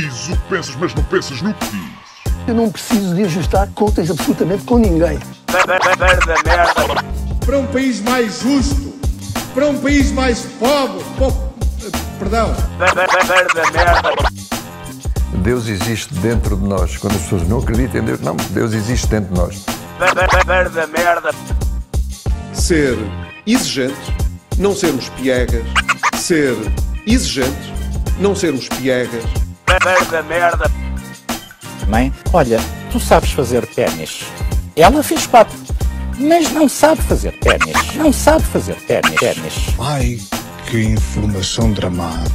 diz o que pensas, mas não pensas no que diz. Eu não preciso de ajustar contas absolutamente com ninguém. Para um país mais justo, para um país mais pobre, pobre perdão. Deus existe dentro de nós. Quando as pessoas não acreditam em Deus, não, Deus existe dentro de nós. Ser exigente, não sermos piegas. Ser exigente, não sermos piegas merda, merda. Mãe, olha, tu sabes fazer ténis. Ela fez quatro, mas não sabe fazer ténis. Não sabe fazer ténis. ténis. Ai, que informação dramática.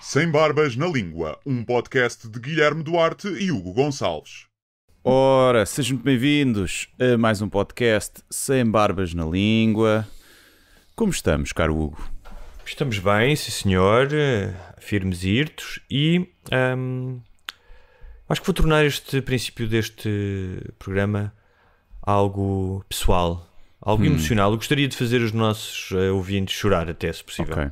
Sem Barbas na Língua, um podcast de Guilherme Duarte e Hugo Gonçalves. Ora, sejam bem-vindos a mais um podcast Sem Barbas na Língua. Como estamos, caro Hugo? Estamos bem, sim senhor, firmes e irtos e hum, acho que vou tornar este princípio deste programa algo pessoal, algo hum. emocional. Eu gostaria de fazer os nossos uh, ouvintes chorar até, se possível. Ok,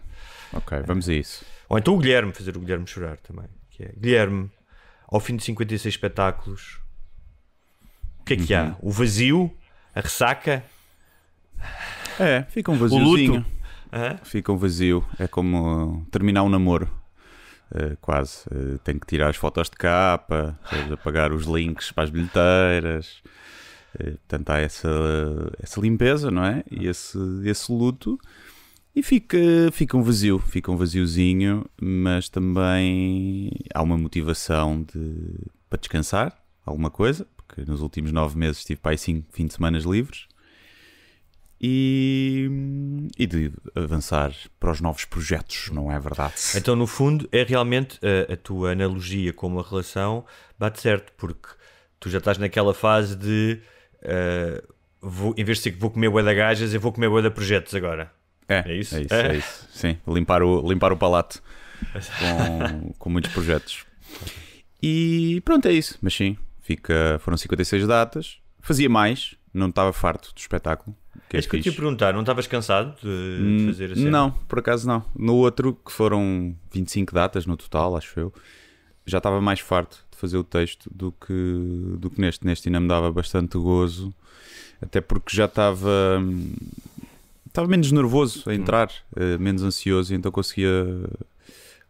ok, vamos a isso. Ou então o Guilherme, fazer o Guilherme chorar também. É, Guilherme, ao fim de 56 espetáculos, o que é que uhum. há? O vazio? A ressaca? É, fica um vaziozinho. O luto? Uhum. Fica um vazio. É como uh, terminar um namoro. Uh, quase. Uh, tenho que tirar as fotos de capa, apagar os links para as bilheteiras. Uh, portanto, há essa, essa limpeza, não é? E esse, esse luto. E fica, fica um vazio, fica um vaziozinho, mas também há uma motivação de, para descansar alguma coisa, porque nos últimos nove meses tive para aí cinco fins de semanas livres e, e de avançar para os novos projetos, não é verdade? Então, no fundo, é realmente a, eh, a tua analogia com uma relação bate certo, porque tu já estás naquela fase de uh, vou, em vez de ser que vou comer boia de gajas, eu vou comer boia de projetos agora. É, é isso? É isso, é. é isso. Sim, limpar o, limpar o palato com, com muitos projetos. E pronto, é isso. Mas sim, fica, foram 56 datas. Fazia mais, não estava farto do espetáculo. Que é, é isso que eu te ia perguntar, não estavas cansado de hum, fazer assim? Não, por acaso não. No outro, que foram 25 datas no total, acho eu, já estava mais farto de fazer o texto do que, do que neste. Neste ainda me dava bastante gozo, até porque já estava. Estava menos nervoso a entrar, hum. menos ansioso, então conseguia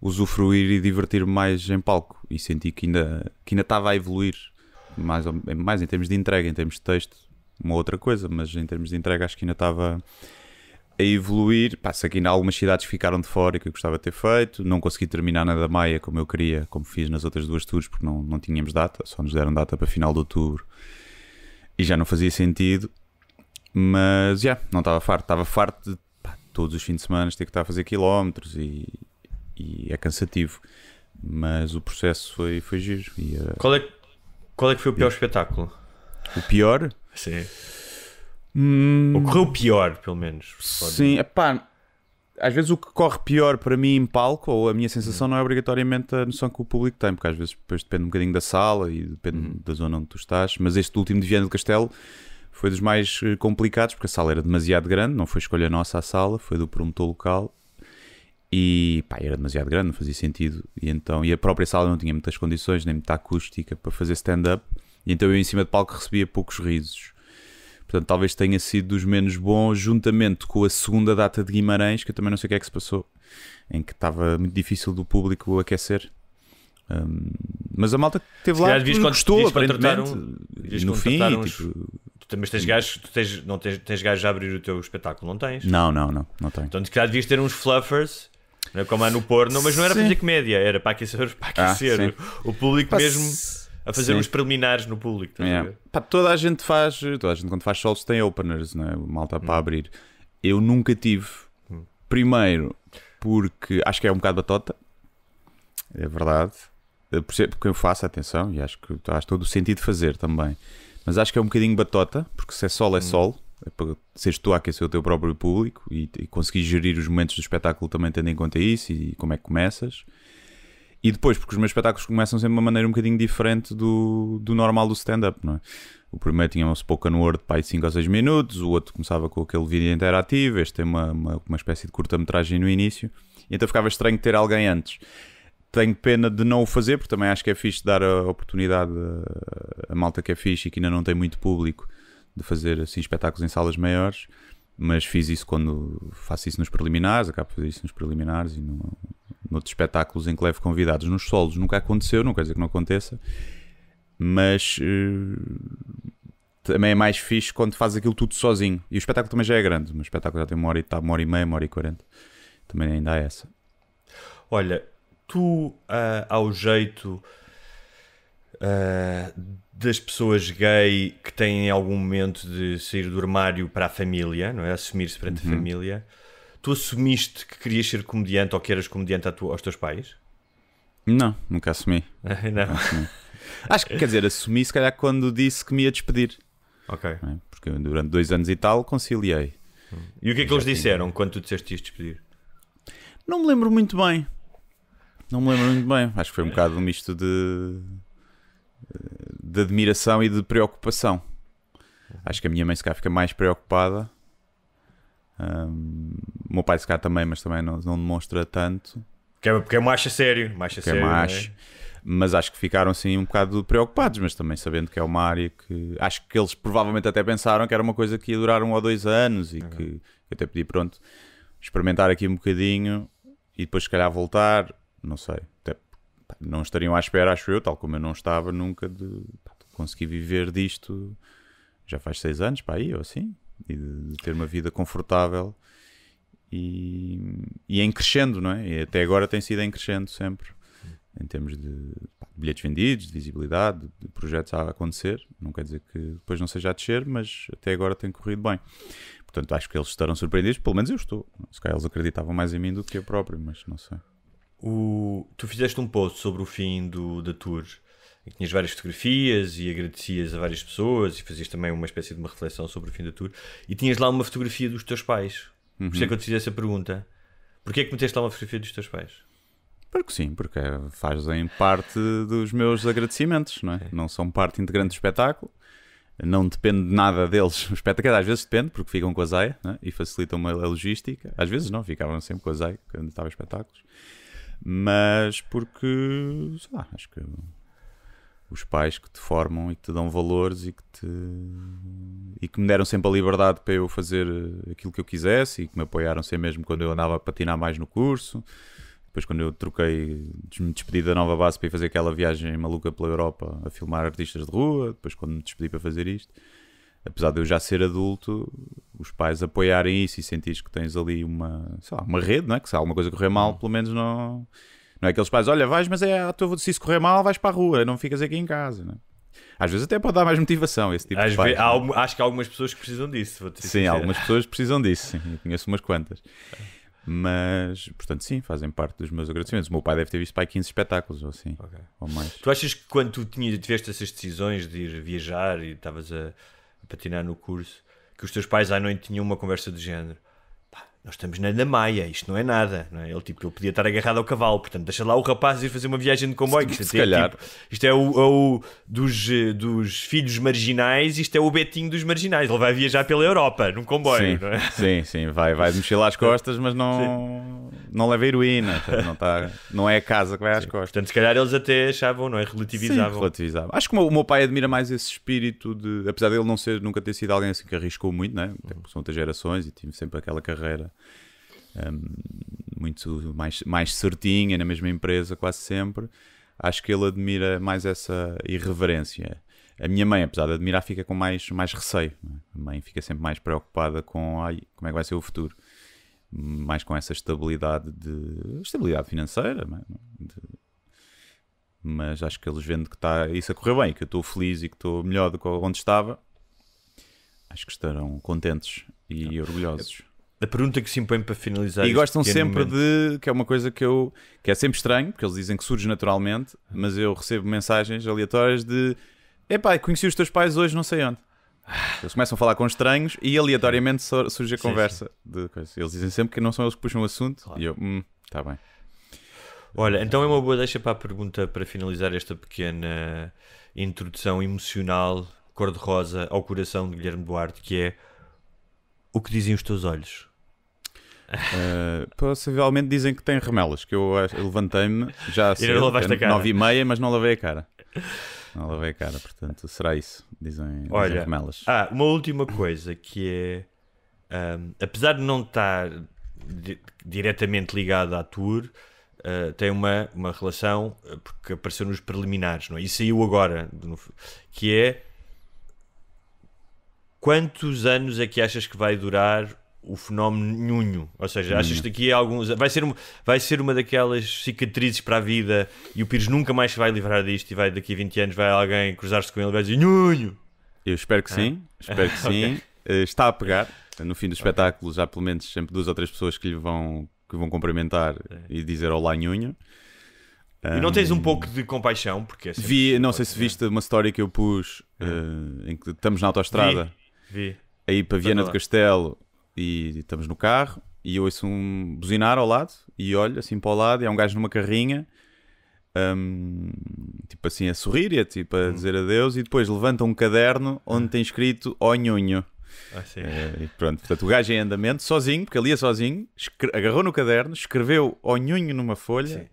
usufruir e divertir-me mais em palco. E senti que ainda, que ainda estava a evoluir, mais, mais em termos de entrega, em termos de texto, uma outra coisa, mas em termos de entrega acho que ainda estava a evoluir. Passa aqui em algumas cidades ficaram de fora que eu gostava de ter feito. Não consegui terminar nada Maia como eu queria, como fiz nas outras duas tours, porque não, não tínhamos data, só nos deram data para final de outubro e já não fazia sentido. Mas já, yeah, não estava farto. Estava farto de pá, todos os fins de semana ter que estar a fazer quilómetros e, e é cansativo. Mas o processo foi, foi giro. E, uh, qual, é, qual é que foi o pior espetáculo? O pior? Sim. Hum... correu pior, pelo menos. Sim, pá. Às vezes o que corre pior para mim em palco, ou a minha sensação, hum. não é obrigatoriamente a noção que o público tem, porque às vezes depois depende um bocadinho da sala e depende uhum. da zona onde tu estás. Mas este último de Viana do Castelo foi dos mais eh, complicados, porque a sala era demasiado grande, não foi escolha nossa a sala, foi do promotor local e pá, era demasiado grande, não fazia sentido. E então, e a própria sala não tinha muitas condições, nem muita acústica para fazer stand-up. E então eu em cima de palco recebia poucos risos. Portanto, talvez tenha sido dos menos bons, juntamente com a segunda data de Guimarães, que eu também não sei o que é que se passou, em que estava muito difícil do público aquecer. Um, mas a malta que teve lá diz gostou, aparentemente. Um, no fim, uns, tipo, mas tens gajos, tu tens, não tens, tens gajos a abrir o teu espetáculo, não tens? Não, não, não, não tenho. Então, se calhar devias ter uns fluffers. É? Como há no porno, mas não era sim. para fazer comédia, era para aquecer, para ah, aquecer ah, o público mesmo a fazer Sim. uns preliminares no público. Yeah. É. Pá, toda a gente faz, toda a gente quando faz solos tem openers, não é? malta hum. para abrir. Eu nunca tive. Hum. Primeiro, porque acho que é um bocado batota, é verdade. Eh, por ser, porque eu faço atenção e acho que faz todo o sentido fazer também. Mas acho que é um bocadinho batota, porque se é solo, é hum. solo. É para seres tu a aquecer o teu próprio público e, e conseguir gerir os momentos do espetáculo também tendo em conta isso e, e como é que começas. E depois, porque os meus espetáculos começam sempre de uma maneira um bocadinho diferente do, do normal do stand-up, não é? O primeiro tinha um spoken word para aí 5 ou 6 minutos, o outro começava com aquele vídeo interativo, este tem uma, uma, uma espécie de curta-metragem no início, e então ficava estranho ter alguém antes. Tenho pena de não o fazer, porque também acho que é fixe dar a oportunidade a, a malta que é fixe e que ainda não tem muito público de fazer assim espetáculos em salas maiores, mas fiz isso quando faço isso nos preliminares, acabo de fazer isso nos preliminares e não, noutros espetáculos em que levo convidados nos solos. Nunca aconteceu, não quer dizer que não aconteça, mas uh, também é mais fixe quando faz aquilo tudo sozinho. E o espetáculo também já é grande, o espetáculo já tem uma hora e, tá, uma hora e meia, uma hora e quarenta. Também ainda há essa. Olha, tu, uh, ao jeito uh, das pessoas gay que têm algum momento de sair do armário para a família, não é? Assumir-se perante uhum. a família tu assumiste que querias ser comediante ou que eras comediante tu, aos teus pais? Não, nunca assumi. não. Acho que, quer dizer, assumi se calhar quando disse que me ia despedir. Ok. É? Porque durante dois anos e tal conciliei. Hum. E o que é que eles disseram quando tu disseste ias despedir? Não me lembro muito bem. Não me lembro muito bem. Acho que foi um bocado um misto de. de admiração e de preocupação. Acho que a minha mãe se calhar fica mais preocupada. Um, o meu pai se calhar também, mas também não, não demonstra tanto. Porque é, porque é macho a sério. Macho a é sério, é macho. É? Mas acho que ficaram assim um bocado preocupados, mas também sabendo que é uma área que. Acho que eles provavelmente até pensaram que era uma coisa que ia durar um ou dois anos e uhum. que eu até pedi, pronto, experimentar aqui um bocadinho e depois se calhar voltar. Não sei. Até, não estariam à espera, acho eu, tal como eu não estava nunca de conseguir viver disto já faz seis anos, para aí, ou assim, e de ter uma vida confortável e, e em crescendo, não é? E até agora tem sido em crescendo sempre, em termos de bilhetes vendidos, de visibilidade, de projetos a acontecer. Não quer dizer que depois não seja a descer, mas até agora tem corrido bem. Portanto, acho que eles estarão surpreendidos, pelo menos eu estou. Se calhar eles acreditavam mais em mim do que eu próprio, mas não sei. O... Tu fizeste um post sobre o fim do, da tour em que tinhas várias fotografias e agradecias a várias pessoas e fazias também uma espécie de uma reflexão sobre o fim da tour e tinhas lá uma fotografia dos teus pais Uhum. Por isso é que eu te fiz essa pergunta. Porquê é que meteste lá uma fotografia dos teus pais? Porque sim, porque fazem parte dos meus agradecimentos, não é? Não são parte integrante do espetáculo, não depende de nada deles. O espetáculo às vezes depende, porque ficam com a ZAIA é? e facilitam a logística. Às vezes não, ficavam sempre com a ZAIA quando estava espetáculos. Mas porque, sei lá, acho que os pais que te formam e que te dão valores e que te e que me deram sempre a liberdade para eu fazer eh, aquilo que eu quisesse e que me apoiaram sempre mesmo quando eu andava a patinar mais no curso depois quando eu troquei me despedi da nova base para ir fazer aquela viagem maluca pela Europa a filmar artistas de rua depois quando me despedi para fazer isto apesar de eu já ser adulto os pais apoiarem isso e sentires que tens ali uma lá, uma rede não é? que se alguma coisa correr mal hum. pelo menos não não é aqueles pais, olha, vais, mas é a tua, se isso correr mal, vais para a rua, não ficas aqui em casa. É? Às vezes até pode dar mais motivação esse tipo Às de pais, vez, há, é? Acho que há algumas pessoas que precisam disso. sim, dizer. algumas pessoas precisam disso. Sim. Eu conheço umas quantas. É. Mas, portanto, sim, fazem parte dos meus agradecimentos. O meu pai deve ter visto pai 15 espetáculos ou assim. Okay. Ou mais. Tu achas que quando tu tinhas, tiveste essas decisões de ir viajar e estavas a, a patinar no curso, que os teus pais à noite tinham uma conversa de género? nós estamos na, na Maia, isto não é nada. Não é? Ele, tipo, ele podia estar agarrado ao cavalo, portanto, deixa lá o rapaz ir fazer uma viagem de comboio. Isto, é se é, calhar. Tipo, isto é o, é o, dos, eh, dos filhos marginais, isto é o Betinho dos marginais. Ele vai viajar pela Europa num comboio. Sim, é? sim, sim, vai, vai de lá as costas, mas não, não leva heroína. Não, está não é a casa que vai às sim. costas. Portanto, se calhar eles até achavam, não é? Relativizavam. Sim, relativizavam. Acho que o meu, o meu, pai admira mais esse espírito de. Apesar dele não ser, nunca ter sido alguém assim que arriscou muito, né? São outras gerações e tive sempre aquela carreira muito mais, mais certinha, na mesma empresa quase sempre. Acho que ele admira mais essa irreverência. A minha mãe, apesar de admirar, fica com mais, mais receio. É? A mãe fica sempre mais preocupada com Ai, como é que vai ser o futuro. Mais com essa estabilidade de estabilidade financeira, é? de, mas acho que eles vendo que está isso a correr bem, que eu estou feliz e que estou melhor do que onde estava, acho que estarão contentes e é. orgulhosos a pergunta que se impõe para finalizar. E gostam sempre momento. de. que é uma coisa que eu. que é sempre estranho, porque eles dizem que surge naturalmente, mas eu recebo mensagens aleatórias de. Epá, conheci os teus pais hoje, não sei onde. Eles começam a falar com estranhos e aleatoriamente surge a sim, conversa. Sim. Eles dizem sempre que não são eles que puxam o assunto claro. e eu, hum, tá bem. Olha, então é uma boa deixa para a pergunta para finalizar esta pequena introdução emocional, cor-de-rosa, ao coração de Guilherme Duarte, que é o que dizem os teus olhos? Uh, possivelmente dizem que tem remelas, que eu levantei-me já cedo, é nove e meia, mas não lavei a cara. Não lavei a cara, portanto, será isso, dizem, Olha, dizem remelas. Ah, uma última coisa que é, um, apesar de não estar di diretamente ligado à tour, uh, tem uma, uma relação, eh, porque apareceu nos preliminares, não é? E saiu agora, que é... Quantos anos é que achas que vai durar o fenómeno nhunho. Ou seja, nhunho. achas que aqui alguns. Vai ser, um... vai ser uma daquelas cicatrizes para a vida e o Pires nunca mais se vai livrar disto e vai daqui a 20 anos vai alguém cruzar-se com ele e vai dizer nhunho. Eu espero que ah. sim, espero que sim. okay. Eh, está a pegar. No fim do espetáculo, já pelo menos sempre duas ou três pessoas que lhe vão, que vão cumprimentar é. e dizer olá, nhunho. E não tens um pouco de compaixão? Porque é vi, não sei se viste uma história que eu pus é. uh, em que estamos na autoestrada. Vi. vi. Aí para então Viana do Castelo e estamos no carro e eu ouço um buzinar ao lado e olho assim para o lado e é um gajo numa carrinha um, tipo assim a sorrir e a, tipo, a hum. dizer adeus e depois levanta um caderno onde ah. tem escrito Onhunho. Ah, é, e pronto, portanto o gajo em andamento, sozinho, porque ali é sozinho, agarrou no caderno, escreveu Onhunho numa folha sim.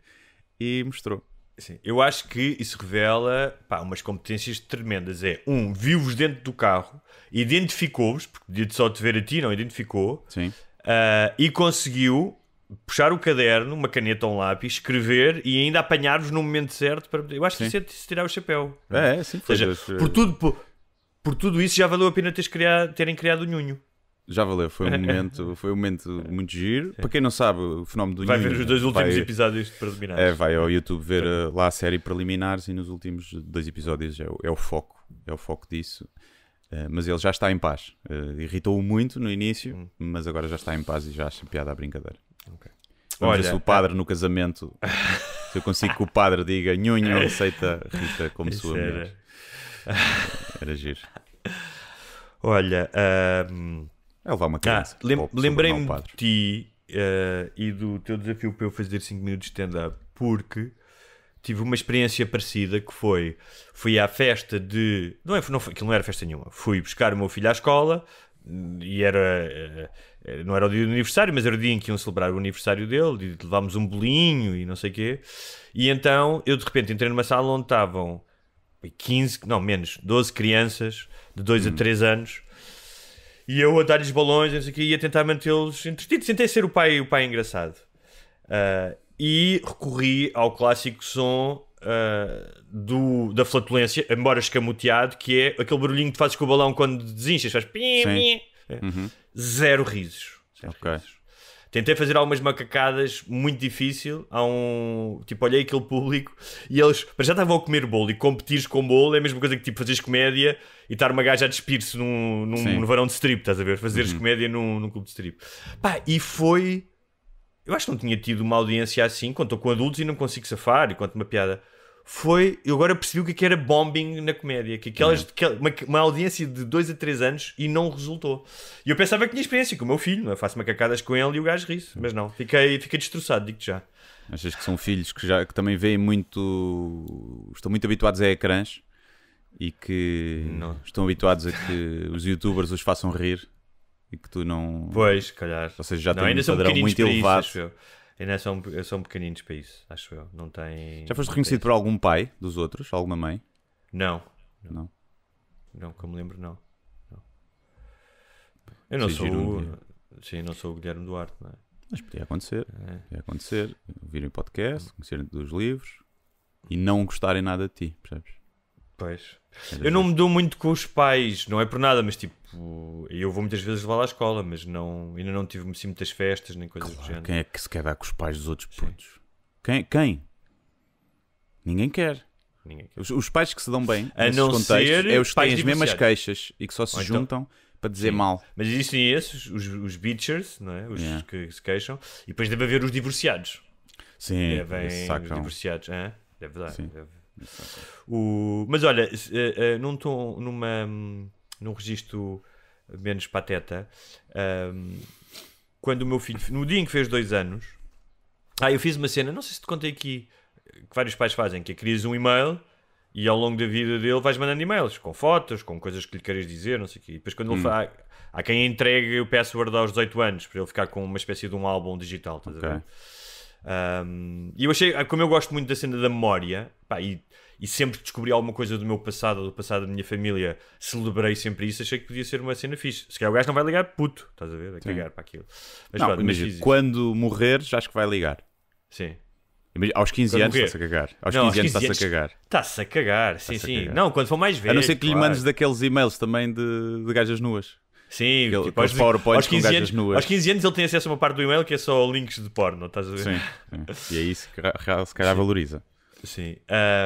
e mostrou. Sim, eu acho que isso revela pá, umas competências tremendas. É, um, viu-vos dentro do carro, identificou-vos, porque podia só te ver a ti, não identificou, Sim. Uh, e conseguiu puxar o caderno, uma caneta ou um lápis, escrever e ainda apanhar-vos no momento certo. Para... Eu acho que isso é se tirar o chapéu. É, é sim, Ou seja, é, é por tudo, por, por, tudo isso já valeu a pena teres criado, terem criado o Nhunho. Já valeu, foi um momento, foi um momento muito giro. Sim. Para quem não sabe, o fenómeno do Vai ver os dois últimos vai, episódios preliminares. É, vai ao YouTube ver uh, lá a série preliminares e nos últimos dois episódios é, é o foco, é o foco disso. Uh, mas ele já está em paz. Uh, Irritou-o muito no início, hum. mas agora já está em paz e já acha piada à brincadeira. Okay. Vamos Olha, ver se o padre é- no casamento, se eu consigo que o padre diga nhonho, aceita Rita como Isso sua era. mulher. Era giro. Olha, hum, é levar uma ah, criança. Ah, lem Lembrei-me de ti uh, e do teu desafio para eu fazer 5 minutos de stand-up, porque tive uma experiência parecida que foi fui à festa de não é não foi, aquilo não era festa nenhuma fui buscar o meu filho à escola e era eh, eh, não era o dia do aniversário mas era o dia em que iam celebrar o aniversário dele e levámos um bolinho e não sei o quê e então eu de repente entrei numa sala onde estavam 15 não menos 12 crianças de 2 hum. a 3 anos e eu a dar-lhes balões, e a tentar mantê-los entretidos. Tentei ser o pai, o pai engraçado. Uh, e recorri ao clássico som uh, do, da flatulência, embora escamoteado, que é aquele barulhinho que fazes com o balão quando desinchas, faz... Pim, pim. Uhum. Zero risos. Zero okay. risos. Tentei fazer algumas macacadas muito difícil. Há um. Tipo, olhei aquele público e eles. Para já estavam a comer bolo e competir com bolo é a mesma coisa que tipo fazeres comédia e estar uma gaja a despir-se num, num, num, varão de strip, estás a ver? Fazeres uhum. comédia num, num clube de strip. Pá, e foi. Eu acho que não tinha tido uma audiência assim. Quando estou com adultos e não consigo safar e conto uma piada foi. Eu agora percebi o é que, era bombing na comédia, que aquelas, é. que, uma, uma, audiência de 2 a 3 anos e não resultou. E eu pensava que tinha experiência com o meu filho, eu faço macacadas com ele e o gajo ri mas não, fiquei, fiquei destroçado, digo-te já. Achas que são filhos que, já, que também veem muito. estão muito habituados a ecrãs e que não. estão habituados a que os youtubers os façam rir e que tu não. Pois, calhar. Ou seja, já não, tem um padrão muito elevado. Isso, Ainda são, é são é pequeninos para isso, acho eu. Não tem. Já foste reconhecido por algum pai dos outros? Alguma mãe? Não. Não. Não, como lembro, não. não. Eu não sou, um o, sim, não sou o Guilherme Duarte, não é? Mas podia acontecer. É. Podia acontecer. Ouvirem podcast, conhecerem dos livros e não gostarem nada de ti, percebes? Pois. Eu não me dou muito com os pais, não é por nada, mas tipo, eu vou muitas vezes levar à escola, mas não, ainda não tive assim, muitas festas nem coisas claro, do género. Quem é que se quer dar com os pais dos outros putos? Quem? quem? Ninguém quer. Ninguém quer. Os, os, pais que se dão bem, a não ser é os que têm as mesmas queixas e que só se Ou então- juntam então, para dizer sim. mal. Mas existem esses, os, os bitchers, não é? os yeah. que se queixam, e depois deve haver os divorciados. Sim, devem, os divorciados, é, é verdade. Sim. Deve... O... Mas olha, eh, eh, num tom, numa, num registro menos pateta, um, quando o meu filho, no dia em que fez dois anos, ah, eu fiz uma cena, não sei se te contei aqui, que vários pais fazem, que é crias um e-mail e ao longo da vida dele vais mandando e-mails com fotos, com coisas que lhe queres dizer, não sei o quê. E depois quando hum. ele faz, há quem entregue o password aos 18 anos para ele ficar com uma espécie de um álbum digital, estás okay. a ver? Um, e eu achei, como eu gosto muito da cena da memória, Pá, e, e, sempre que descobri alguma coisa do meu passado ou do passado da minha família, celebrei sempre isso. Achei que podia ser uma cena fixe. Se calhar o gajo não vai ligar, puto, estás a ver? Vai ligar para aquilo. Mas, não, pronto, mas quando morreres, acho que vai ligar. Sim. Aos 15 anos está-se a cagar. Aos não, 15, anos está-se a cagar. Está-se a cagar, sim, sim. Cagar. Não, quando for mais velho. A não ser que claro. lhe mandes daqueles e-mails também de, de gajas nuas. Sim, Aquele, tipo, aos, PowerPoints aos 15 com anos, nuas. Aos 15 anos ele tem acesso a uma parte do e-mail que é só links de porno, estás a ver? Sim, sim. e é isso que se calhar valoriza. Sim.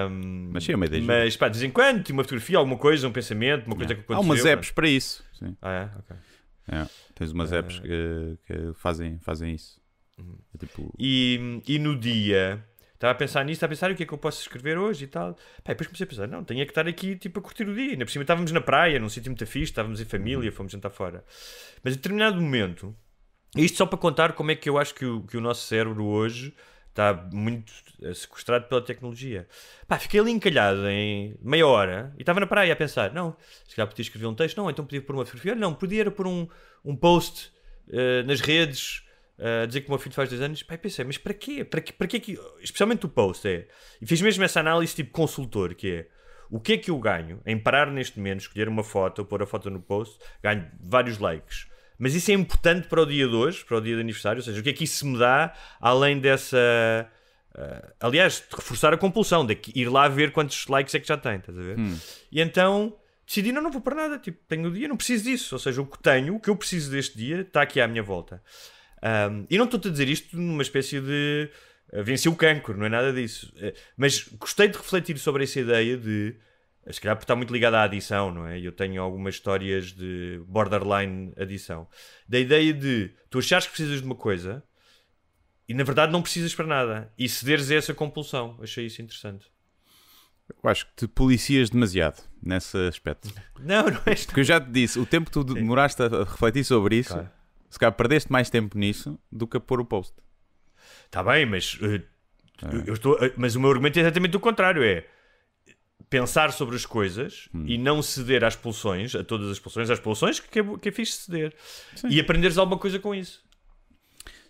Um, mas sim, é uma ideia. Mas pá, de vez em quando, uma fotografia, alguma coisa, um pensamento, uma coisa yeah. que aconteceu. Há umas apps mas... para isso. Sim. Ah, é? Ok. É, tens umas ah. apps que, que, fazem, fazem isso. Uhum. É tipo... e, e no dia, estava a pensar nisso, estava a pensar o que é que eu posso escrever hoje e tal. Pá, e depois comecei a pensar, não, tinha é que estar aqui tipo a curtir o dia. Ainda por cima estávamos na praia, num sítio muito fixe, estávamos em família, uhum. fomos jantar fora. Mas em determinado momento, isto só para contar como é que eu acho que o, que o nosso cérebro hoje está muito eh, sequestrado pela tecnologia. Pá, fiquei ali encalhado em meia hora e estava na praia a pensar: não, se calhar podia escrever um texto, não, então podia por uma fotografia, não, podia era por um, um post uh, nas redes. Uh, dizer que o meu filho faz 10 anos, pai, pensei, mas para quê? Para quê, para quê que. Especialmente o post, é. E fiz mesmo essa análise tipo consultor, que é o que é que eu ganho em parar neste momento, escolher uma foto, pôr a foto no post, ganho vários likes. Mas isso é importante para o dia de hoje, para o dia de aniversário, ou seja, o que é que isso me dá além dessa. Uh, aliás, de reforçar a compulsão, de ir lá ver quantos likes é que já tem, estás a ver? Hum. E então decidi, não, não vou para nada, tipo, tenho o dia, não preciso disso. Ou seja, o que tenho, o que eu preciso deste dia, está aqui à minha volta. Um, e não estou-te a dizer isto numa espécie de eh, venci o cancro, não é nada disso. Eh, mas gostei de refletir sobre essa ideia de se calhar está muito ligada à adição, não é? Eu tenho algumas histórias de borderline adição. Da ideia de tu achares que precisas de uma coisa e na verdade não precisas para nada. E cederes a essa compulsão. Achei isso interessante. Eu acho que te policias demasiado nesse aspecto. Não, não é. Porque eu já te disse, o tempo que tu é. demoraste a refletir sobre isso, claro. se calhar perdeste mais tempo nisso do que a pôr o post. Está bem, mas. Uh, é. eu estou, eh, mas o meu argumento é exatamente o contrário: é pensar sobre as coisas hum. e não ceder às pulsões, a todas as pulsões, às pulsões que é, que é fixe ceder. Sim. E aprenderes alguma coisa com isso.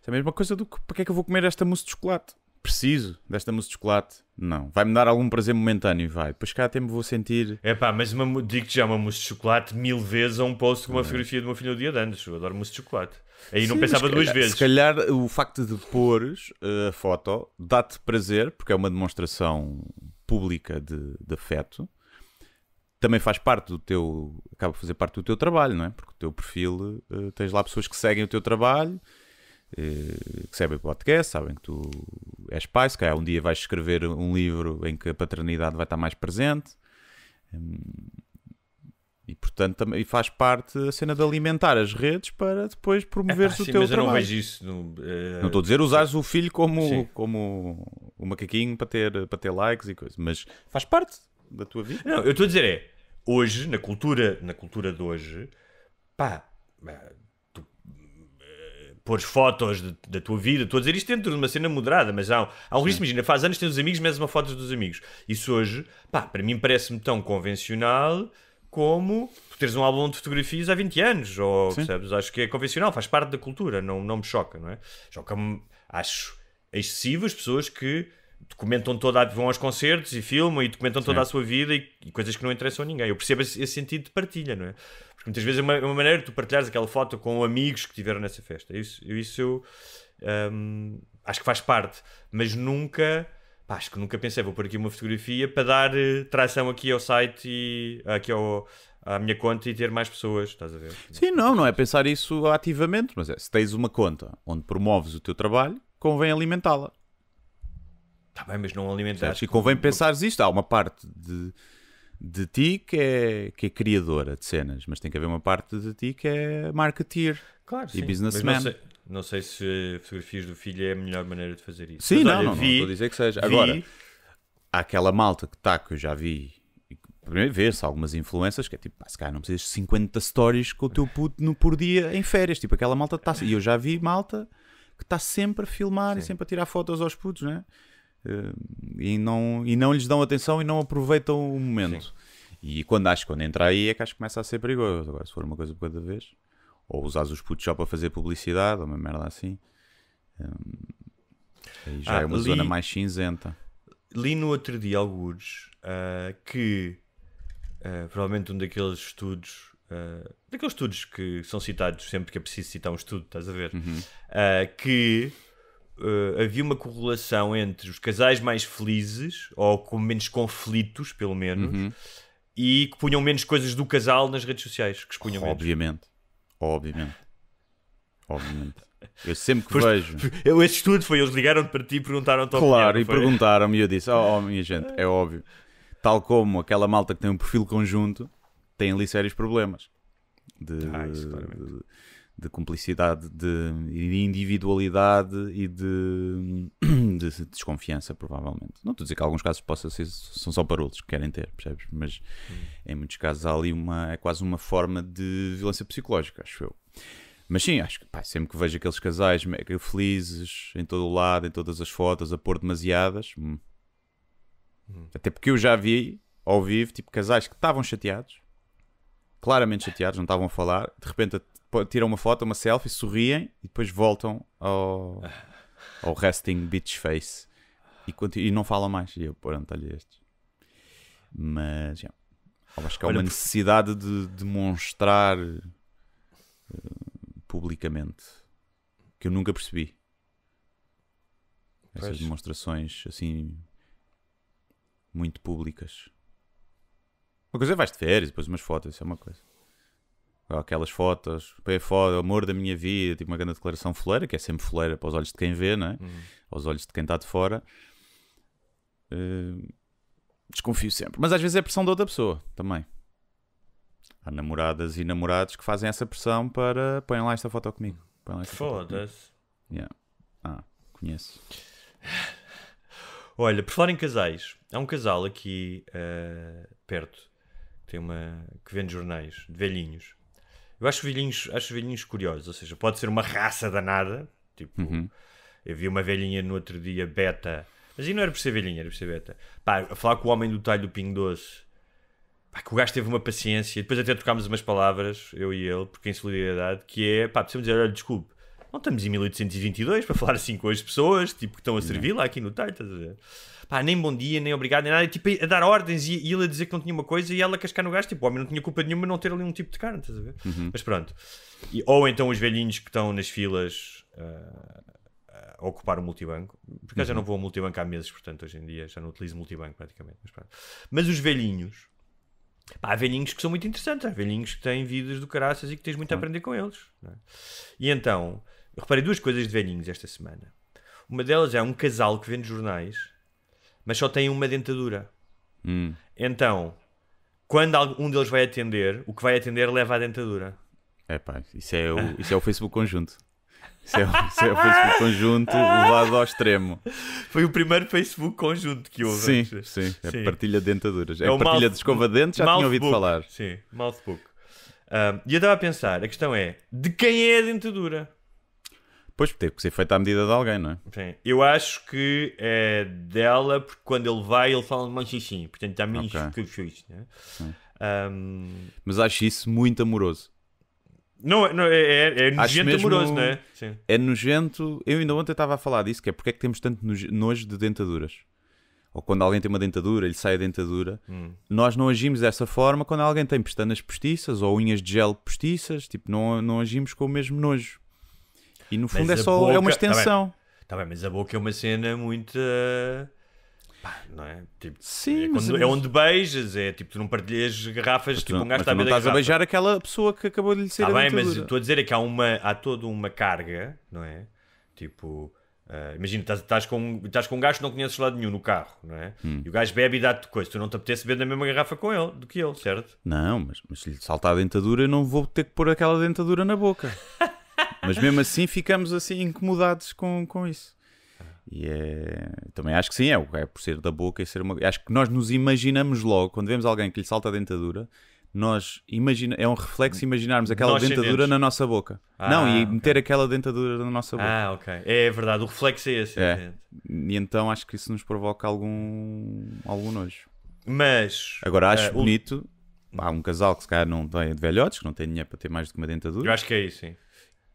É a mesma coisa do que porque que é que eu vou comer esta mousse de chocolate? Preciso desta mousse de chocolate? Não. Vai-me dar algum prazer momentâneo, vai. Depois cá até me vou sentir. É pá, mas digo-te já uma mousse de chocolate mil vezes a um post com uma é. fotografia de uma filha do dia de anos. Eu adoro mousse de chocolate. Aí Sim, não pensava calhar, duas vezes. Se calhar o facto de pôres eh, a foto dá-te prazer, porque é uma demonstração pública de, de afeto, também faz parte do teu, acaba fazer parte do teu trabalho, não é? Porque o teu perfil, uh, tens lá pessoas que seguem o teu trabalho, uh, que sabem o podcast, sabem que tu és pai, se calhar um dia vais escrever um livro em que a paternidade vai estar mais presente. Um, e portanto também faz parte a cena de alimentar as redes para depois promoveres ah, o sim, teu mas trabalho. Mas eu não vejo isso. No, uh... Não estou a dizer usares o filho como, como o macaquinho para ter, para ter likes e coisas, mas faz parte da tua vida. Não, eu estou a dizer é, hoje, na cultura, na cultura de hoje, pá, eh, tu uh, pôres fotos de, da tua vida, estou a dizer isto dentro de uma cena moderada, mas há, há um risco, imagina, faz anos tens os amigos, metes uma foto dos amigos. Isso hoje, pá, para mim parece-me tão convencional como teres um álbum de fotografias há 20 anos, ou percebes? Acho que é convencional, faz parte da cultura, não, não me choca, não é? Choca-me, acho, excessivo as pessoas que documentam toda a, vão aos concertos e filmam e documentam Sim. toda a sua vida e, e, coisas que não interessam a ninguém. Eu percebo esse, esse, sentido de partilha, não é? Porque muitas vezes é uma, é uma, maneira de tu partilhares aquela foto com amigos que tiveram nessa festa. Isso, isso eu hum, acho que faz parte, mas nunca Pá, acho que nunca pensei, vou pôr aqui uma fotografia para dar uh, tração aqui ao site e aqui ao, à minha conta e ter mais pessoas, estás a ver? Sim, não, não é pensar isso ativamente, mas é, se tens uma conta onde promoves o teu trabalho, convém alimentá-la. Está bem, mas não alimentar. acho que convém pensar pensares isto, há uma parte de, de ti que é, que é criadora de cenas, mas tem que haver uma parte de ti que é marketeer claro, e sim, businessman. Mas não, sei, não sei se fotografias do filho é a melhor maneira de fazer isso. Sim, Mas, não, olha, não, vi, não estou a dizer que seja. Vi, Agora, há aquela malta que está, que eu já vi, primeiro vê-se algumas influências que é tipo, pá, se calhar não precisas de 50 stories com o teu puto no, por dia em férias. Tipo, aquela malta está. E eu já vi malta que está sempre a filmar Sim. e sempre a tirar fotos aos putos, né? Eh, e não, e não lhes dão atenção e não aproveitam o momento. Sim. E quando acho que quando entra aí é que acho que começa a ser perigoso. Agora, se for uma coisa por cada vez ou usares os putos só para fazer publicidade, ou uma merda assim. Hum, aí já ah, é uma li, zona mais cinzenta. Li no outro dia alguns uh, que uh, provavelmente um daqueles estudos. Uh, daqueles estudos que são citados sempre que é preciso citar um estudo, estás a ver? Uhum. que Uh, havia uma correlação entre os casais mais felizes ou com menos conflitos, pelo menos, uhum. e que punham menos coisas do casal nas redes sociais que Obviamente. Obviamente. Obviamente. Eu sempre que Foste, vejo. Eu, este estudo foi, eles ligaram para ti e perguntaram-te Claro, opinião, e perguntaram-me e eu disse: oh, oh, minha gente, é óbvio. Tal como aquela malta que tem um perfil conjunto, tem ali sérios problemas. De, ah, isso, claramente. De, de cumplicidade, de, de individualidade e de, de, desconfiança, provavelmente. Não estou a dizer que alguns casos possa ser, são só parulhos que querem ter, percebes? Mas hum. em muitos casos há ali uma, é quase uma forma de violência psicológica, acho eu. Mas sim, acho que pá, sempre que vejo aqueles casais mega felizes em todo o lado, em todas as fotos, a pôr demasiadas. Hum. Hum. Até porque eu já vi ao vivo, tipo, casais que estavam chateados, claramente chateados, não estavam a falar, de repente tiram uma foto, uma selfie, sorriem e depois voltam ao, ao resting bitch face e, e não falam mais. E eu, pronto, olha tá estes. Mas, yeah. acho que há olha, uma necessidade de demonstrar uh, publicamente que eu nunca percebi. Essas pois. demonstrações assim muito públicas. Uma coisa é vais de férias, depois umas fotos, isso é uma coisa aquelas fotos, pé foda, amor da minha vida, tipo uma grande declaração fuleira, que é sempre fuleira para os olhos de quem vê, não é? Uhum. Aos olhos de quem está de fora. Uh, desconfio sempre. Mas às vezes é pressão de outra pessoa também. Há namoradas e namorados que fazem essa pressão para põem lá esta foto comigo. Foda-se. Yeah. Ah, conheço. Olha, por falar em casais, há um casal aqui uh, perto que tem uma que vende jornais de velhinhos eu acho velhinhos, acho velhinhos curiosos, ou seja, pode ser uma raça danada, tipo, uhum. eu vi uma velhinha no outro dia, beta, mas aí não era por ser velhinha, era por ser beta, pá, a falar com o homem do talho do Pingo Doce, pá, que o gajo teve uma paciência, depois até trocámos umas palavras, eu e ele, porque em solidariedade, que é, pá, precisamos dizer, olha, desculpe, não estamos em 1822 para falar assim com as pessoas tipo, que estão a servir lá aqui no Tar, estás a ver? Pá, nem bom dia, nem obrigado, nem nada. Tipo, a dar ordens e, e ele a dizer que não tinha uma coisa e ela a cascar no gás. Tipo, o homem não tinha culpa nenhuma não ter ali um tipo de carne, estás a ver? Uhum. Mas pronto. E, ou então os velhinhos que estão nas filas. Uh a ocupar o multibanco. Porque uhum. já não uhum. vou ao multibanco há meses, portanto, hoje em dia já não utilizo multibanco praticamente. Mas, pronto. mas os velhinhos, pá, há velhinhos que são muito interessantes, há velhinhos que têm vidas do caraças e que tens muito a aprender com eles. É? E então, eu reparei duas coisas de velhinhos esta semana. Uma delas é um casal que vende jornais, mas só tem uma dentadura. Hum. Então, quando um deles vai atender, o que vai atender leva a dentadura. É pá, isso é o, isso é o Facebook conjunto. Isso é, isso é o Facebook conjunto levado ao extremo. Foi o primeiro Facebook conjunto que houve. Sim, sim, é sim. partilha de dentaduras. É, é partilha mouth, de escova de dentes, já tinha ouvido book. falar. Sim, mouthbook. Um, ah, e eu estava a pensar, a questão é, de quem é a dentadura? Pois, teve que ser feita à medida de alguém, não é? Sim. Eu acho que é dela, porque quando ele vai, ele fala de mais Portanto, há menos okay. que fiz, né? Um... Mas acho isso muito amoroso. Não, não é, é, é nojento amoroso, não é? Sim. É nojento. Eu ainda ontem estava a falar disso, que é porque é que temos tanto nojo de dentaduras. Ou quando alguém tem uma dentadura, ele sai a dentadura. Hum. Nós não agimos dessa forma quando alguém tem pestanas postiças ou unhas de gel postiças. Tipo, não, não agimos com o mesmo nojo. E no fundo mas é só é boca... é uma tá extensão. Está bem. Tá bem. mas a boca é uma cena muito. Eh, pá, não é? Tipo, Sim, é, quando, mas... é onde beijas, é tipo, tu não partilhas garrafas, tu tipo, não, um gajo está a beijar. estás a beijar aquela pessoa que acabou de lhe ser. Está bem, mas estou a dizer é que há, uma, há toda uma carga, não é? Tipo, Uh, imagina, estás, com, estás com um gajo que não conheces lado nenhum no carro, não é? Hum. E o gajo bebe e dá-te coisa. Tu não te apetece beber na mesma garrafa com ele, do que ele, certo? Não, mas, mas se lhe saltar a dentadura, eu não vou ter que pôr aquela dentadura na boca. Mas mesmo assim ficamos assim incomodados com, com isso. E é... também acho que sim, é, é por ser da boca e ser uma. Acho que nós nos imaginamos logo, quando vemos alguém que lhe salta a dentadura, nós imagina é um reflexo imaginarmos aquela nós dentadura na nossa boca. Ah, não, e ah, okay. meter aquela dentadura na nossa boca. Ah, ok. É verdade, o reflexo é esse. É. E então acho que isso nos provoca algum, algum nojo. Mas. Agora acho uh, bonito. Há um casal que se calhar não tem de velhotes, que não tem dinheiro para ter mais do que uma dentadura. Eu acho que é isso, sim.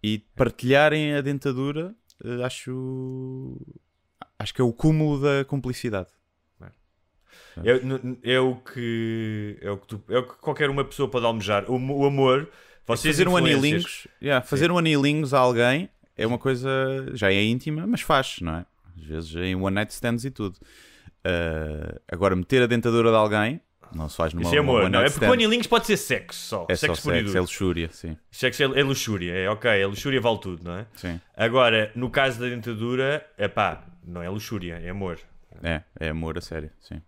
E partilharem a dentadura, eh, acho. Acho que é o cúmulo da cumplicidade. É, é. é, o que é o que, tu, é o que qualquer uma pessoa pode almejar. O, o amor, é vocês é fazer um anilingus, yeah, fazer Sim. um anilingus a alguém é uma coisa já é íntima, mas faz, não é? Às vezes em one night stands e tudo. Uh, agora meter a dentadura de alguém não se faz numa Isso é amor, não. É porque o Links pode ser sexo só. É sexo só sexo, é luxúria, sim. Sexo é, é luxúria, é ok, é luxúria vale tudo, não é? Sim. Agora, no caso da dentadura, é pá, não é luxúria, é amor. É, é amor a sério, sim.